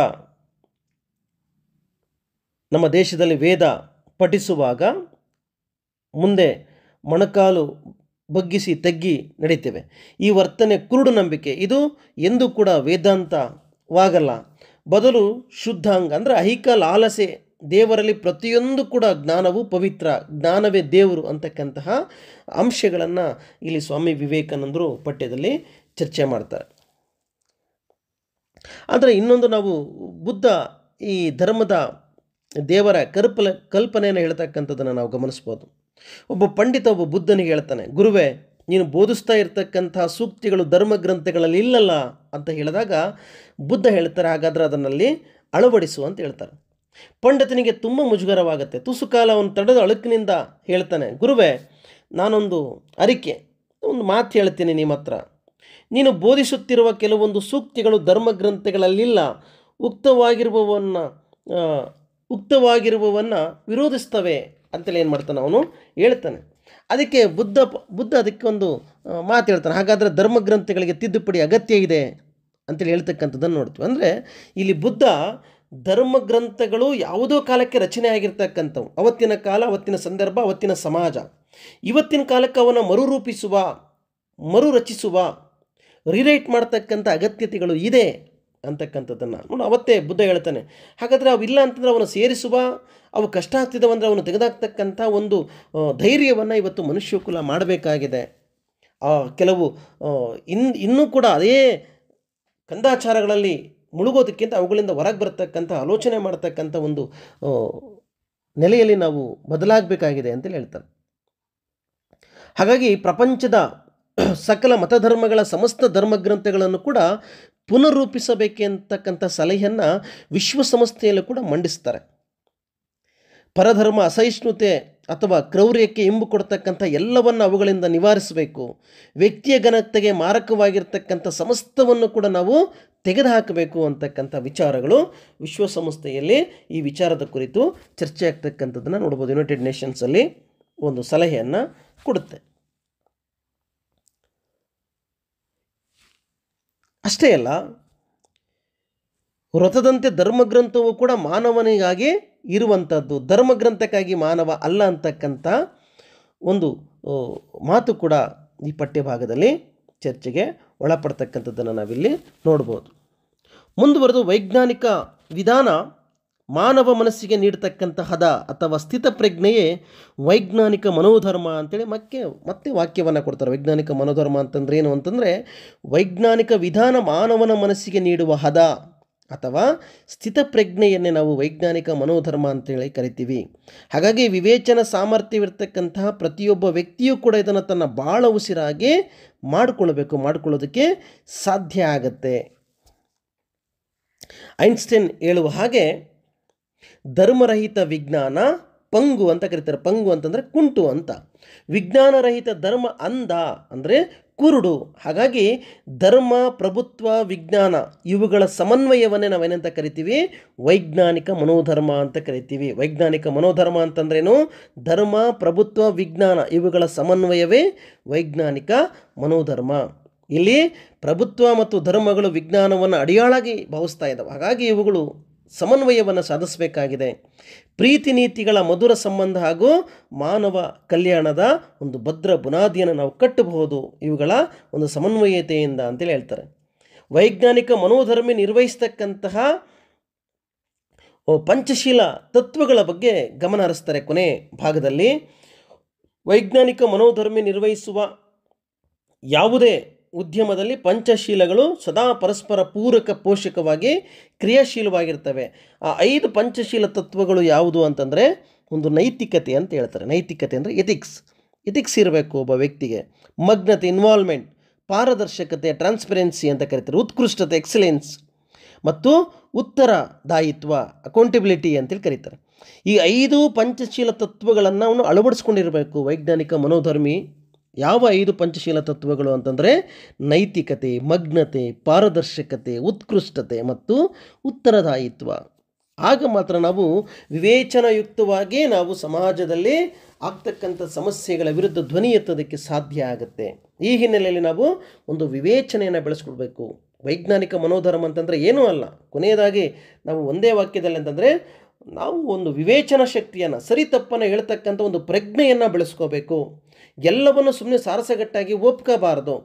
ನಮ್ಮ ದೇಶದಲ್ಲಿ ವೇದ ಪಠಿಸುವಾಗ ಮುಂದೆ ಮೊಣಕಾಲು ಬಗ್ಗಿಸಿ ತಗ್ಗಿ ನಡೀತೇವೆ ಈ ವರ್ತನೆ ಕುರುಡು ನಂಬಿಕೆ ಇದು ಎಂದೂ ಕೂಡ ವೇದಾಂತವಾಗಲ್ಲ ಬದಲು ಶುದ್ಧಾಂಗ ಅಂದರೆ ಅಹಿಕ ಲಾಲಸೆ ದೇವರಲ್ಲಿ ಪ್ರತಿಯೊಂದು ಕೂಡ ಜ್ಞಾನವು ಪವಿತ್ರ ಜ್ಞಾನವೇ ದೇವರು ಅಂತಕ್ಕಂತಹ ಅಂಶಗಳನ್ನು ಇಲ್ಲಿ ಸ್ವಾಮಿ ವಿವೇಕಾನಂದರು ಪಠ್ಯದಲ್ಲಿ ಚರ್ಚೆ ಮಾಡ್ತಾರೆ ಆದರೆ ಇನ್ನೊಂದು ನಾವು ಬುದ್ಧ ಈ ಧರ್ಮದ ದೇವರ ಕರ್ಪಲ ಕಲ್ಪನೆಯನ್ನು ಹೇಳ್ತಕ್ಕಂಥದ್ದನ್ನು ನಾವು ಗಮನಿಸ್ಬೋದು ಒಬ್ಬ ಪಂಡಿತ ಒಬ್ಬ ಬುದ್ಧನಿಗೆ ಹೇಳ್ತಾನೆ ಗುರುವೆ ನೀನು ಬೋಧಿಸ್ತಾ ಇರತಕ್ಕಂಥ ಸೂಕ್ತಿಗಳು ಧರ್ಮ ಗ್ರಂಥಗಳಲ್ಲಿ ಇಲ್ಲಲ್ಲ ಅಂತ ಹೇಳಿದಾಗ ಬುದ್ಧ ಹೇಳ್ತಾರೆ ಹಾಗಾದರೆ ಅದನ್ನಲ್ಲಿ ಅಳವಡಿಸು ಅಂತ ಹೇಳ್ತಾರೆ ಪಂಡಿತನಿಗೆ ತುಂಬ ಮುಜುಗರವಾಗುತ್ತೆ ತುಸು ಕಾಲ ಅವನು ತಡೆದ ಅಳುಕಿನಿಂದ ಹೇಳ್ತಾನೆ ಗುರುವೆ ನಾನೊಂದು ಅರಿಕೆ ಒಂದು ಮಾತು ಹೇಳ್ತೀನಿ ನಿಮ್ಮ ಹತ್ರ ನೀನು ಬೋಧಿಸುತ್ತಿರುವ ಕೆಲವೊಂದು ಸೂಕ್ತಿಗಳು ಧರ್ಮಗ್ರಂಥಗಳಲ್ಲಿಲ್ಲ ಉಕ್ತವಾಗಿರುವವನ್ನ ಉಕ್ತವಾಗಿರುವವನ್ನ ವಿರೋಧಿಸ್ತವೆ ಅಂತೇಳಿ ಏನು ಮಾಡ್ತಾನೆ ಅವನು ಹೇಳ್ತಾನೆ ಅದಕ್ಕೆ ಬುದ್ಧ ಬುದ್ಧ ಅದಕ್ಕೆ ಒಂದು ಮಾತು ಹೇಳ್ತಾನೆ ಹಾಗಾದರೆ ಧರ್ಮಗ್ರಂಥಗಳಿಗೆ ತಿದ್ದುಪಡಿ ಅಗತ್ಯ ಇದೆ ಅಂತೇಳಿ ಹೇಳ್ತಕ್ಕಂಥದ್ದನ್ನು ನೋಡ್ತೀವಿ ಅಂದರೆ ಇಲ್ಲಿ ಬುದ್ಧ ಧರ್ಮಗ್ರಂಥಗಳು ಯಾವುದೋ ಕಾಲಕ್ಕೆ ರಚನೆ ಆಗಿರ್ತಕ್ಕಂಥವು ಅವತ್ತಿನ ಕಾಲ ಅವತ್ತಿನ ಸಂದರ್ಭ ಅವತ್ತಿನ ಸಮಾಜ ಇವತ್ತಿನ ಕಾಲಕ್ಕೆ ಅವನ ಮರುರೂಪಿಸುವ ಮರುರಚಿಸುವ ರಿರೈಟ್ ಮಾಡ್ತಕ್ಕಂಥ ಅಗತ್ಯತೆಗಳು ಇದೆ ಅಂತಕ್ಕಂಥದ್ದನ್ನು ನೋಡಿ ಅವತ್ತೇ ಬುದ್ಧ ಹೇಳ್ತಾನೆ ಹಾಗಾದರೆ ಅವಿಲ್ಲ ಅಂತಂದರೆ ಅವನು ಸೇರಿಸುವ ಅವು ಕಷ್ಟ ಆಗ್ತಿದ್ದಾವಂದರೆ ಅವನು ತೆಗೆದಾಕ್ತಕ್ಕಂಥ ಒಂದು ಧೈರ್ಯವನ್ನು ಇವತ್ತು ಮನುಷ್ಯ ಮಾಡಬೇಕಾಗಿದೆ ಆ ಕೆಲವು ಇನ್ ಇನ್ನೂ ಕೂಡ ಅದೇ ಕಂದಾಚಾರಗಳಲ್ಲಿ ಮುಳುಗೋದಕ್ಕಿಂತ ಅವುಗಳಿಂದ ಹೊರಗೆ ಬರತಕ್ಕಂಥ ಆಲೋಚನೆ ಮಾಡ್ತಕ್ಕಂಥ ಒಂದು ನೆಲೆಯಲ್ಲಿ ನಾವು ಬದಲಾಗಬೇಕಾಗಿದೆ ಅಂತೇಳಿ ಹೇಳ್ತಾರೆ ಹಾಗಾಗಿ ಪ್ರಪಂಚದ ಸಕಲ ಮತಧರ್ಮಗಳ ಸಮಸ್ತ ಧರ್ಮಗ್ರಂಥಗಳನ್ನು ಕೂಡ ಪುನರೂಪಿಸಬೇಕೆಂತಕ್ಕಂಥ ಸಲಹೆಯನ್ನು ವಿಶ್ವಸಂಸ್ಥೆಯಲ್ಲೂ ಕೂಡ ಮಂಡಿಸ್ತಾರೆ ಪರಧರ್ಮ ಅಸಹಿಷ್ಣುತೆ ಅಥವಾ ಕ್ರೌರ್ಯಕ್ಕೆ ಇಂಬು ಕೊಡ್ತಕ್ಕಂಥ ಎಲ್ಲವನ್ನು ಅವುಗಳಿಂದ ನಿವಾರಿಸಬೇಕು ವ್ಯಕ್ತಿಯ ಘನತೆಗೆ ಮಾರಕವಾಗಿರ್ತಕ್ಕಂಥ ಸಮಸ್ತವನ್ನು ಕೂಡ ನಾವು ತೆಗೆದುಹಾಕಬೇಕು ಅಂತಕ್ಕಂಥ ವಿಚಾರಗಳು ವಿಶ್ವಸಂಸ್ಥೆಯಲ್ಲಿ ಈ ವಿಚಾರದ ಕುರಿತು ಚರ್ಚೆ ಆಗ್ತಕ್ಕಂಥದ್ದನ್ನು ನೋಡ್ಬೋದು ಯುನೈಟೆಡ್ ನೇಷನ್ಸಲ್ಲಿ ಒಂದು ಸಲಹೆಯನ್ನು ಕೊಡುತ್ತೆ ಅಷ್ಟೇ ಅಲ್ಲ ವ್ರತದಂತೆ ಧರ್ಮಗ್ರಂಥವು ಕೂಡ ಮಾನವನಿಗಾಗಿ ಇರುವಂಥದ್ದು ಧರ್ಮಗ್ರಂಥಕ್ಕಾಗಿ ಮಾನವ ಅಲ್ಲ ಅಂತಕ್ಕಂಥ ಒಂದು ಮಾತು ಕೂಡ ಈ ಪಠ್ಯಭಾಗದಲ್ಲಿ ಚರ್ಚೆಗೆ ಒಳಪಡ್ತಕ್ಕಂಥದ್ದನ್ನು ನಾವಿಲ್ಲಿ ನೋಡ್ಬೋದು ಮುಂದುವರೆದು ವೈಜ್ಞಾನಿಕ ವಿಧಾನ ಮಾನವ ಮನಸ್ಸಿಗೆ ಹದ ಅಥವಾ ಸ್ಥಿತ ಪ್ರಜ್ಞೆಯೇ ವೈಜ್ಞಾನಿಕ ಮನೋಧರ್ಮ ಅಂತೇಳಿ ಮತ್ತೆ ಮತ್ತೆ ವಾಕ್ಯವನ್ನು ಕೊಡ್ತಾರೆ ವೈಜ್ಞಾನಿಕ ಮನೋಧರ್ಮ ಅಂತಂದ್ರೆ ಏನು ಅಂತಂದರೆ ವೈಜ್ಞಾನಿಕ ವಿಧಾನ ಮಾನವನ ಮನಸ್ಸಿಗೆ ನೀಡುವ ಹದ ಅಥವಾ ಸ್ಥಿತ ಪ್ರಜ್ಞೆಯನ್ನೇ ನಾವು ವೈಜ್ಞಾನಿಕ ಮನೋಧರ್ಮ ಅಂತೇಳಿ ಕರಿತೀವಿ ಹಾಗಾಗಿ ವಿವೇಚನ ಸಾಮರ್ಥ್ಯವಿರ್ತಕ್ಕಂತಹ ಪ್ರತಿಯೊಬ್ಬ ವ್ಯಕ್ತಿಯೂ ಕೂಡ ಇದನ್ನು ತನ್ನ ಭಾಳ ಉಸಿರಾಗಿ ಮಾಡಿಕೊಳ್ಬೇಕು ಮಾಡಿಕೊಳ್ಳೋದಕ್ಕೆ ಸಾಧ್ಯ ಆಗತ್ತೆ ಐನ್ಸ್ಟೈನ್ ಹೇಳುವ ಹಾಗೆ ಧರ್ಮರಹಿತ ವಿಜ್ಞಾನ ಪಂಗು ಅಂತ ಕರೀತಾರೆ ಪಂಗು ಅಂತಂದರೆ ಕುಂಟು ಅಂತ ವಿಜ್ಞಾನರಹಿತ ಧರ್ಮ ಅಂಧ ಅಂದರೆ ಕುರುಡು ಹಾಗಾಗಿ ಧರ್ಮ ಪ್ರಭುತ್ವ ವಿಜ್ಞಾನ ಇವುಗಳ ಸಮನ್ವಯವನ್ನೇ ನಾವೇನಂತ ಕರಿತೀವಿ ವೈಜ್ಞಾನಿಕ ಮನೋಧರ್ಮ ಅಂತ ಕರಿತೀವಿ ವೈಜ್ಞಾನಿಕ ಮನೋಧರ್ಮ ಅಂತಂದ್ರೇನು ಧರ್ಮ ಪ್ರಭುತ್ವ ವಿಜ್ಞಾನ ಇವುಗಳ ಸಮನ್ವಯವೇ ವೈಜ್ಞಾನಿಕ ಮನೋಧರ್ಮ ಇಲ್ಲಿ ಪ್ರಭುತ್ವ ಮತ್ತು ಧರ್ಮಗಳು ವಿಜ್ಞಾನವನ್ನು ಅಡಿಯಾಳಾಗಿ ಭಾವಿಸ್ತಾ ಇದ್ದಾವೆ ಹಾಗಾಗಿ ಇವುಗಳು ಸಮನ್ವಯವನ್ನು ಸಾಧಿಸಬೇಕಾಗಿದೆ ಪ್ರೀತಿ ನೀತಿಗಳ ಮಧುರ ಸಂಬಂಧ ಹಾಗೂ ಮಾನವ ಕಲ್ಯಾಣದ ಒಂದು ಭದ್ರ ಬುನಾದಿಯನ್ನು ನಾವು ಕಟ್ಟಬಹುದು ಇವುಗಳ ಒಂದು ಸಮನ್ವಯತೆಯಿಂದ ಅಂತೇಳಿ ಹೇಳ್ತಾರೆ ವೈಜ್ಞಾನಿಕ ಮನೋಧರ್ಮಿ ನಿರ್ವಹಿಸ್ತಕ್ಕಂತಹ ಪಂಚಶೀಲ ತತ್ವಗಳ ಬಗ್ಗೆ ಗಮನ ಹರಿಸ್ತಾರೆ ಕೊನೆ ಭಾಗದಲ್ಲಿ ವೈಜ್ಞಾನಿಕ ಮನೋಧರ್ಮಿ ನಿರ್ವಹಿಸುವ ಯಾವುದೇ ಉದ್ಯಮದಲ್ಲಿ ಪಂಚಶೀಲಗಳು ಸದಾ ಪರಸ್ಪರ ಪೂರಕ ಪೋಷಕವಾಗಿ ಕ್ರಿಯಾಶೀಲವಾಗಿರ್ತವೆ ಆ ಐದು ಪಂಚಶೀಲ ತತ್ವಗಳು ಯಾವುದು ಅಂತಂದರೆ ಒಂದು ನೈತಿಕತೆ ಅಂತ ಹೇಳ್ತಾರೆ ನೈತಿಕತೆ ಅಂದರೆ ಎಥಿಕ್ಸ್ ಎಥಿಕ್ಸ್ ಇರಬೇಕು ಒಬ್ಬ ವ್ಯಕ್ತಿಗೆ ಮಗ್ನತೆ ಇನ್ವಾಲ್ವ್ಮೆಂಟ್ ಪಾರದರ್ಶಕತೆ ಟ್ರಾನ್ಸ್ಪರೆನ್ಸಿ ಅಂತ ಕರಿತಾರೆ ಉತ್ಕೃಷ್ಟತೆ ಎಕ್ಸಲೆನ್ಸ್ ಮತ್ತು ಉತ್ತರ ದಾಯಿತ್ವ ಅಕೌಂಟಬಿಲಿಟಿ ಅಂತೇಳಿ ಕರೀತಾರೆ ಈ ಐದು ಪಂಚಶೀಲ ತತ್ವಗಳನ್ನು ಅವನು ಅಳವಡಿಸ್ಕೊಂಡಿರಬೇಕು ವೈಜ್ಞಾನಿಕ ಮನೋಧರ್ಮಿ ಯಾವ ಐದು ಪಂಚಶೀಲ ತತ್ವಗಳು ಅಂತಂದರೆ ನೈತಿಕತೆ ಮಗ್ನತೆ ಪಾರದರ್ಶಕತೆ ಉತ್ಕೃಷ್ಟತೆ ಮತ್ತು ಉತ್ತರದಾಯಿತ್ವ ಆಗ ಮಾತ್ರ ನಾವು ವಿವೇಚನಾಯುಕ್ತವಾಗಿ ನಾವು ಸಮಾಜದಲ್ಲಿ ಆಗ್ತಕ್ಕಂಥ ಸಮಸ್ಯೆಗಳ ವಿರುದ್ಧ ಧ್ವನಿ ಎತ್ತೋದಕ್ಕೆ ಸಾಧ್ಯ ಆಗುತ್ತೆ ಈ ಹಿನ್ನೆಲೆಯಲ್ಲಿ ನಾವು ಒಂದು ವಿವೇಚನೆಯನ್ನು ಬೆಳೆಸ್ಕೊಡ್ಬೇಕು ವೈಜ್ಞಾನಿಕ ಮನೋಧರ್ಮ ಅಂತಂದರೆ ಏನೂ ಅಲ್ಲ ಕೊನೆಯದಾಗಿ ನಾವು ಒಂದೇ ವಾಕ್ಯದಲ್ಲಿ ಅಂತಂದರೆ ನಾವು ಒಂದು ವಿವೇಚನಾ ಶಕ್ತಿಯನ್ನು ಸರಿ ತಪ್ಪನ್ನು ಹೇಳ್ತಕ್ಕಂಥ ಒಂದು ಪ್ರಜ್ಞೆಯನ್ನು ಬೆಳೆಸ್ಕೋಬೇಕು ಎಲ್ಲವನ್ನು ಸುಮ್ಮನೆ ಸಾರಸಗಟ್ಟಾಗಿ ಒಪ್ಕೋಬಾರ್ದು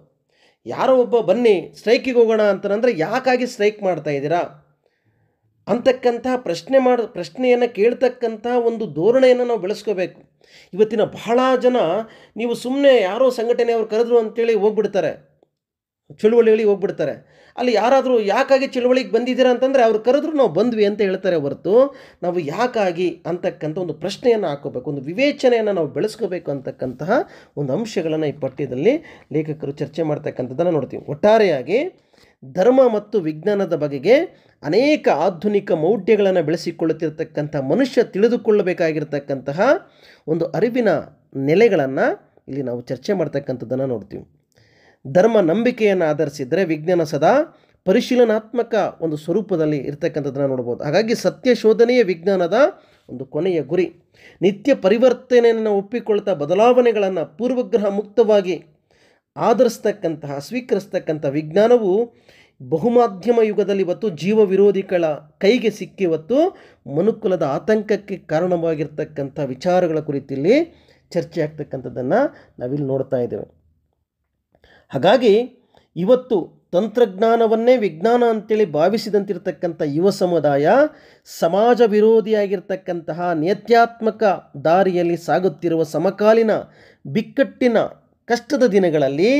ಯಾರೋ ಒಬ್ಬ ಬನ್ನಿ ಸ್ಟ್ರೈಕಿಗೆ ಹೋಗೋಣ ಅಂತಂದರೆ ಯಾಕಾಗಿ ಸ್ಟ್ರೈಕ್ ಮಾಡ್ತಾ ಇದ್ದೀರಾ ಅಂತಕ್ಕಂಥ ಪ್ರಶ್ನೆ ಮಾಡ ಪ್ರಶ್ನೆಯನ್ನು ಕೇಳ್ತಕ್ಕಂಥ ಒಂದು ಧೋರಣೆಯನ್ನು ನಾವು ಬೆಳೆಸ್ಕೋಬೇಕು ಇವತ್ತಿನ ಬಹಳ ಜನ ನೀವು ಸುಮ್ಮನೆ ಯಾರೋ ಸಂಘಟನೆಯವರು ಕರೆದ್ರು ಅಂತೇಳಿ ಹೋಗ್ಬಿಡ್ತಾರೆ ಚಳುವಳಿಗಳಿಗೆ ಹೋಗ್ಬಿಡ್ತಾರೆ ಅಲ್ಲಿ ಯಾರಾದರೂ ಯಾಕಾಗಿ ಚಳುವಳಿಗೆ ಬಂದಿದ್ದೀರಾ ಅಂತಂದರೆ ಅವ್ರು ಕರೆದ್ರು ನಾವು ಬಂದ್ವಿ ಅಂತ ಹೇಳ್ತಾರೆ ಹೊರತು ನಾವು ಯಾಕಾಗಿ ಅಂತಕ್ಕಂಥ ಒಂದು ಪ್ರಶ್ನೆಯನ್ನು ಹಾಕೋಬೇಕು ಒಂದು ವಿವೇಚನೆಯನ್ನು ನಾವು ಬೆಳೆಸ್ಕೋಬೇಕು ಅಂತಕ್ಕಂತಹ ಒಂದು ಅಂಶಗಳನ್ನು ಈ ಪಠ್ಯದಲ್ಲಿ ಲೇಖಕರು ಚರ್ಚೆ ಮಾಡ್ತಕ್ಕಂಥದ್ದನ್ನು ನೋಡ್ತೀವಿ ಒಟ್ಟಾರೆಯಾಗಿ ಧರ್ಮ ಮತ್ತು ವಿಜ್ಞಾನದ ಬಗೆಗೆ ಅನೇಕ ಆಧುನಿಕ ಮೌಢ್ಯಗಳನ್ನು ಬೆಳೆಸಿಕೊಳ್ಳುತ್ತಿರತಕ್ಕಂಥ ಮನುಷ್ಯ ತಿಳಿದುಕೊಳ್ಳಬೇಕಾಗಿರ್ತಕ್ಕಂತಹ ಒಂದು ಅರಿವಿನ ನೆಲೆಗಳನ್ನು ಇಲ್ಲಿ ನಾವು ಚರ್ಚೆ ಮಾಡ್ತಕ್ಕಂಥದ್ದನ್ನು ನೋಡ್ತೀವಿ ಧರ್ಮ ನಂಬಿಕೆಯನ್ನು ಆಧರಿಸಿದರೆ ವಿಜ್ಞಾನ ಸದಾ ಪರಿಶೀಲನಾತ್ಮಕ ಒಂದು ಸ್ವರೂಪದಲ್ಲಿ ಇರ್ತಕ್ಕಂಥದ್ದನ್ನು ನೋಡ್ಬೋದು ಹಾಗಾಗಿ ಸತ್ಯ ಶೋಧನೆಯೇ ವಿಜ್ಞಾನದ ಒಂದು ಕೊನೆಯ ಗುರಿ ನಿತ್ಯ ಪರಿವರ್ತನೆಯನ್ನು ಒಪ್ಪಿಕೊಳ್ತಾ ಬದಲಾವಣೆಗಳನ್ನು ಪೂರ್ವಗ್ರಹ ಮುಕ್ತವಾಗಿ ಆಧರಿಸ್ತಕ್ಕಂತಹ ಸ್ವೀಕರಿಸ್ತಕ್ಕಂಥ ವಿಜ್ಞಾನವು ಬಹುಮಾಧ್ಯಮ ಯುಗದಲ್ಲಿ ಇವತ್ತು ಜೀವ ವಿರೋಧಿಗಳ ಕೈಗೆ ಸಿಕ್ಕಿ ಇವತ್ತು ಮನುಕುಲದ ಆತಂಕಕ್ಕೆ ಕಾರಣವಾಗಿರ್ತಕ್ಕಂಥ ವಿಚಾರಗಳ ಕುರಿತಿಲ್ಲಿ ಚರ್ಚೆ ಆಗ್ತಕ್ಕಂಥದ್ದನ್ನು ನಾವಿಲ್ಲಿ ನೋಡ್ತಾ ಇದ್ದೇವೆ ಹಾಗಾಗಿ ಇವತ್ತು ತಂತ್ರಜ್ಞಾನವನ್ನೇ ವಿಜ್ಞಾನ ಅಂತೇಳಿ ಭಾವಿಸಿದಂತಿರ್ತಕ್ಕಂಥ ಯುವ ಸಮುದಾಯ ಸಮಾಜ ವಿರೋಧಿಯಾಗಿರ್ತಕ್ಕಂತಹ ನೇತ್ಯಾತ್ಮಕ ದಾರಿಯಲ್ಲಿ ಸಾಗುತ್ತಿರುವ ಸಮಕಾಲೀನ ಬಿಕ್ಕಟ್ಟಿನ ಕಷ್ಟದ ದಿನಗಳಲ್ಲಿ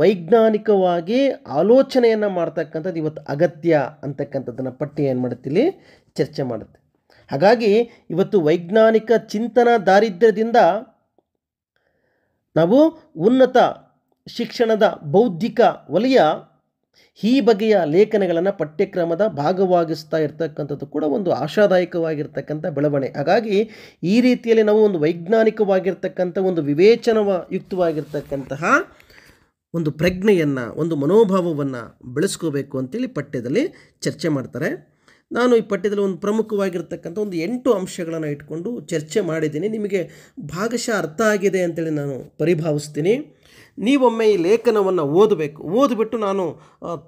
ವೈಜ್ಞಾನಿಕವಾಗಿ ಆಲೋಚನೆಯನ್ನು ಮಾಡ್ತಕ್ಕಂಥದ್ದು ಇವತ್ತು ಅಗತ್ಯ ಅಂತಕ್ಕಂಥದ್ದನ್ನು ಪಟ್ಟಿ ಏನು ಮಾಡುತ್ತಿಲ್ಲಿ ಚರ್ಚೆ ಮಾಡುತ್ತೆ ಹಾಗಾಗಿ ಇವತ್ತು ವೈಜ್ಞಾನಿಕ ಚಿಂತನಾ ದಾರಿದ್ರ್ಯದಿಂದ ನಾವು ಉನ್ನತ ಶಿಕ್ಷಣದ ಬೌದ್ಧಿಕ ವಲಯ ಈ ಬಗೆಯ ಲೇಖನಗಳನ್ನು ಪಠ್ಯಕ್ರಮದ ಭಾಗವಾಗಿಸ್ತಾ ಇರ್ತಕ್ಕಂಥದ್ದು ಕೂಡ ಒಂದು ಆಶಾದಾಯಕವಾಗಿರ್ತಕ್ಕಂಥ ಬೆಳವಣಿಗೆ ಹಾಗಾಗಿ ಈ ರೀತಿಯಲ್ಲಿ ನಾವು ಒಂದು ವೈಜ್ಞಾನಿಕವಾಗಿರ್ತಕ್ಕಂಥ ಒಂದು ವಿವೇಚನವ ಯುಕ್ತವಾಗಿರ್ತಕ್ಕಂತಹ ಒಂದು ಪ್ರಜ್ಞೆಯನ್ನು ಒಂದು ಮನೋಭಾವವನ್ನು ಬೆಳೆಸ್ಕೋಬೇಕು ಅಂತೇಳಿ ಪಠ್ಯದಲ್ಲಿ ಚರ್ಚೆ ಮಾಡ್ತಾರೆ ನಾನು ಈ ಪಠ್ಯದಲ್ಲಿ ಒಂದು ಪ್ರಮುಖವಾಗಿರ್ತಕ್ಕಂಥ ಒಂದು ಎಂಟು ಅಂಶಗಳನ್ನು ಇಟ್ಕೊಂಡು ಚರ್ಚೆ ಮಾಡಿದ್ದೀನಿ ನಿಮಗೆ ಭಾಗಶಃ ಅರ್ಥ ಆಗಿದೆ ಅಂತೇಳಿ ನಾನು ಪರಿಭಾವಿಸ್ತೀನಿ ನೀವೊಮ್ಮೆ ಈ ಲೇಖನವನ್ನು ಓದಬೇಕು ಓದಿಬಿಟ್ಟು ನಾನು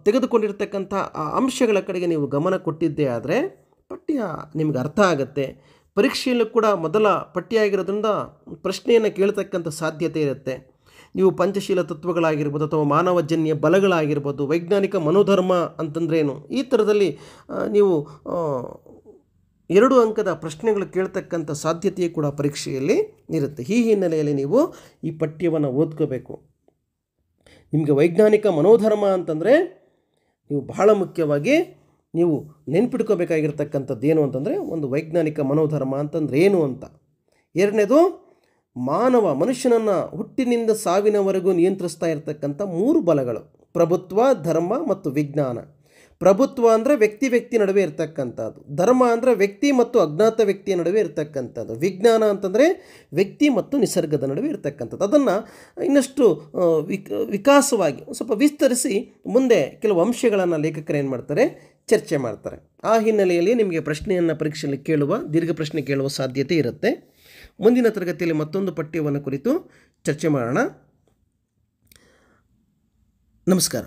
ತೆಗೆದುಕೊಂಡಿರ್ತಕ್ಕಂಥ ಆ ಅಂಶಗಳ ಕಡೆಗೆ ನೀವು ಗಮನ ಕೊಟ್ಟಿದ್ದೇ ಆದರೆ ಪಠ್ಯ ನಿಮ್ಗೆ ಅರ್ಥ ಆಗುತ್ತೆ ಪರೀಕ್ಷೆಯಲ್ಲೂ ಕೂಡ ಮೊದಲ ಪಠ್ಯ ಪ್ರಶ್ನೆಯನ್ನು ಕೇಳ್ತಕ್ಕಂಥ ಸಾಧ್ಯತೆ ಇರುತ್ತೆ ನೀವು ಪಂಚಶೀಲ ತತ್ವಗಳಾಗಿರ್ಬೋದು ಅಥವಾ ಮಾನವಜನ್ಯ ಬಲಗಳಾಗಿರ್ಬೋದು ವೈಜ್ಞಾನಿಕ ಮನೋಧರ್ಮ ಅಂತಂದ್ರೇನು ಈ ಥರದಲ್ಲಿ ನೀವು ಎರಡು ಅಂಕದ ಪ್ರಶ್ನೆಗಳು ಕೇಳ್ತಕ್ಕಂಥ ಸಾಧ್ಯತೆಯು ಕೂಡ ಪರೀಕ್ಷೆಯಲ್ಲಿ ಇರುತ್ತೆ ಈ ಹಿನ್ನೆಲೆಯಲ್ಲಿ ನೀವು ಈ ಪಠ್ಯವನ್ನು ಓದ್ಕೋಬೇಕು ನಿಮಗೆ ವೈಜ್ಞಾನಿಕ ಮನೋಧರ್ಮ ಅಂತಂದರೆ ನೀವು ಬಹಳ ಮುಖ್ಯವಾಗಿ ನೀವು ನೆನ್ಪಿಟ್ಕೋಬೇಕಾಗಿರ್ತಕ್ಕಂಥದ್ದು ಏನು ಅಂತಂದರೆ ಒಂದು ವೈಜ್ಞಾನಿಕ ಮನೋಧರ್ಮ ಅಂತಂದ್ರೆ ಏನು ಅಂತ ಎರಡನೇದು ಮಾನವ ಮನುಷ್ಯನನ್ನು ಹುಟ್ಟಿನಿಂದ ಸಾವಿನವರೆಗೂ ನಿಯಂತ್ರಿಸ್ತಾ ಇರತಕ್ಕಂಥ ಮೂರು ಬಲಗಳು ಪ್ರಭುತ್ವ ಧರ್ಮ ಮತ್ತು ವಿಜ್ಞಾನ ಪ್ರಭುತ್ವ ಅಂದರೆ ವ್ಯಕ್ತಿ ವ್ಯಕ್ತಿ ನಡುವೆ ಇರತಕ್ಕಂಥದ್ದು ಧರ್ಮ ಅಂದರೆ ವ್ಯಕ್ತಿ ಮತ್ತು ಅಜ್ಞಾತ ವ್ಯಕ್ತಿಯ ನಡುವೆ ಇರತಕ್ಕಂಥದ್ದು ವಿಜ್ಞಾನ ಅಂತಂದರೆ ವ್ಯಕ್ತಿ ಮತ್ತು ನಿಸರ್ಗದ ನಡುವೆ ಇರತಕ್ಕಂಥದ್ದು ಅದನ್ನು ಇನ್ನಷ್ಟು ವಿಕಾಸವಾಗಿ ಸ್ವಲ್ಪ ವಿಸ್ತರಿಸಿ ಮುಂದೆ ಕೆಲವು ಅಂಶಗಳನ್ನು ಲೇಖಕರು ಏನು ಮಾಡ್ತಾರೆ ಚರ್ಚೆ ಮಾಡ್ತಾರೆ ಆ ಹಿನ್ನೆಲೆಯಲ್ಲಿ ನಿಮಗೆ ಪ್ರಶ್ನೆಯನ್ನು ಪರೀಕ್ಷೆಯಲ್ಲಿ ಕೇಳುವ ದೀರ್ಘ ಪ್ರಶ್ನೆ ಕೇಳುವ ಸಾಧ್ಯತೆ ಇರುತ್ತೆ ಮುಂದಿನ ತರಗತಿಯಲ್ಲಿ ಮತ್ತೊಂದು ಪಠ್ಯವನ್ನು ಕುರಿತು ಚರ್ಚೆ ಮಾಡೋಣ ನಮಸ್ಕಾರ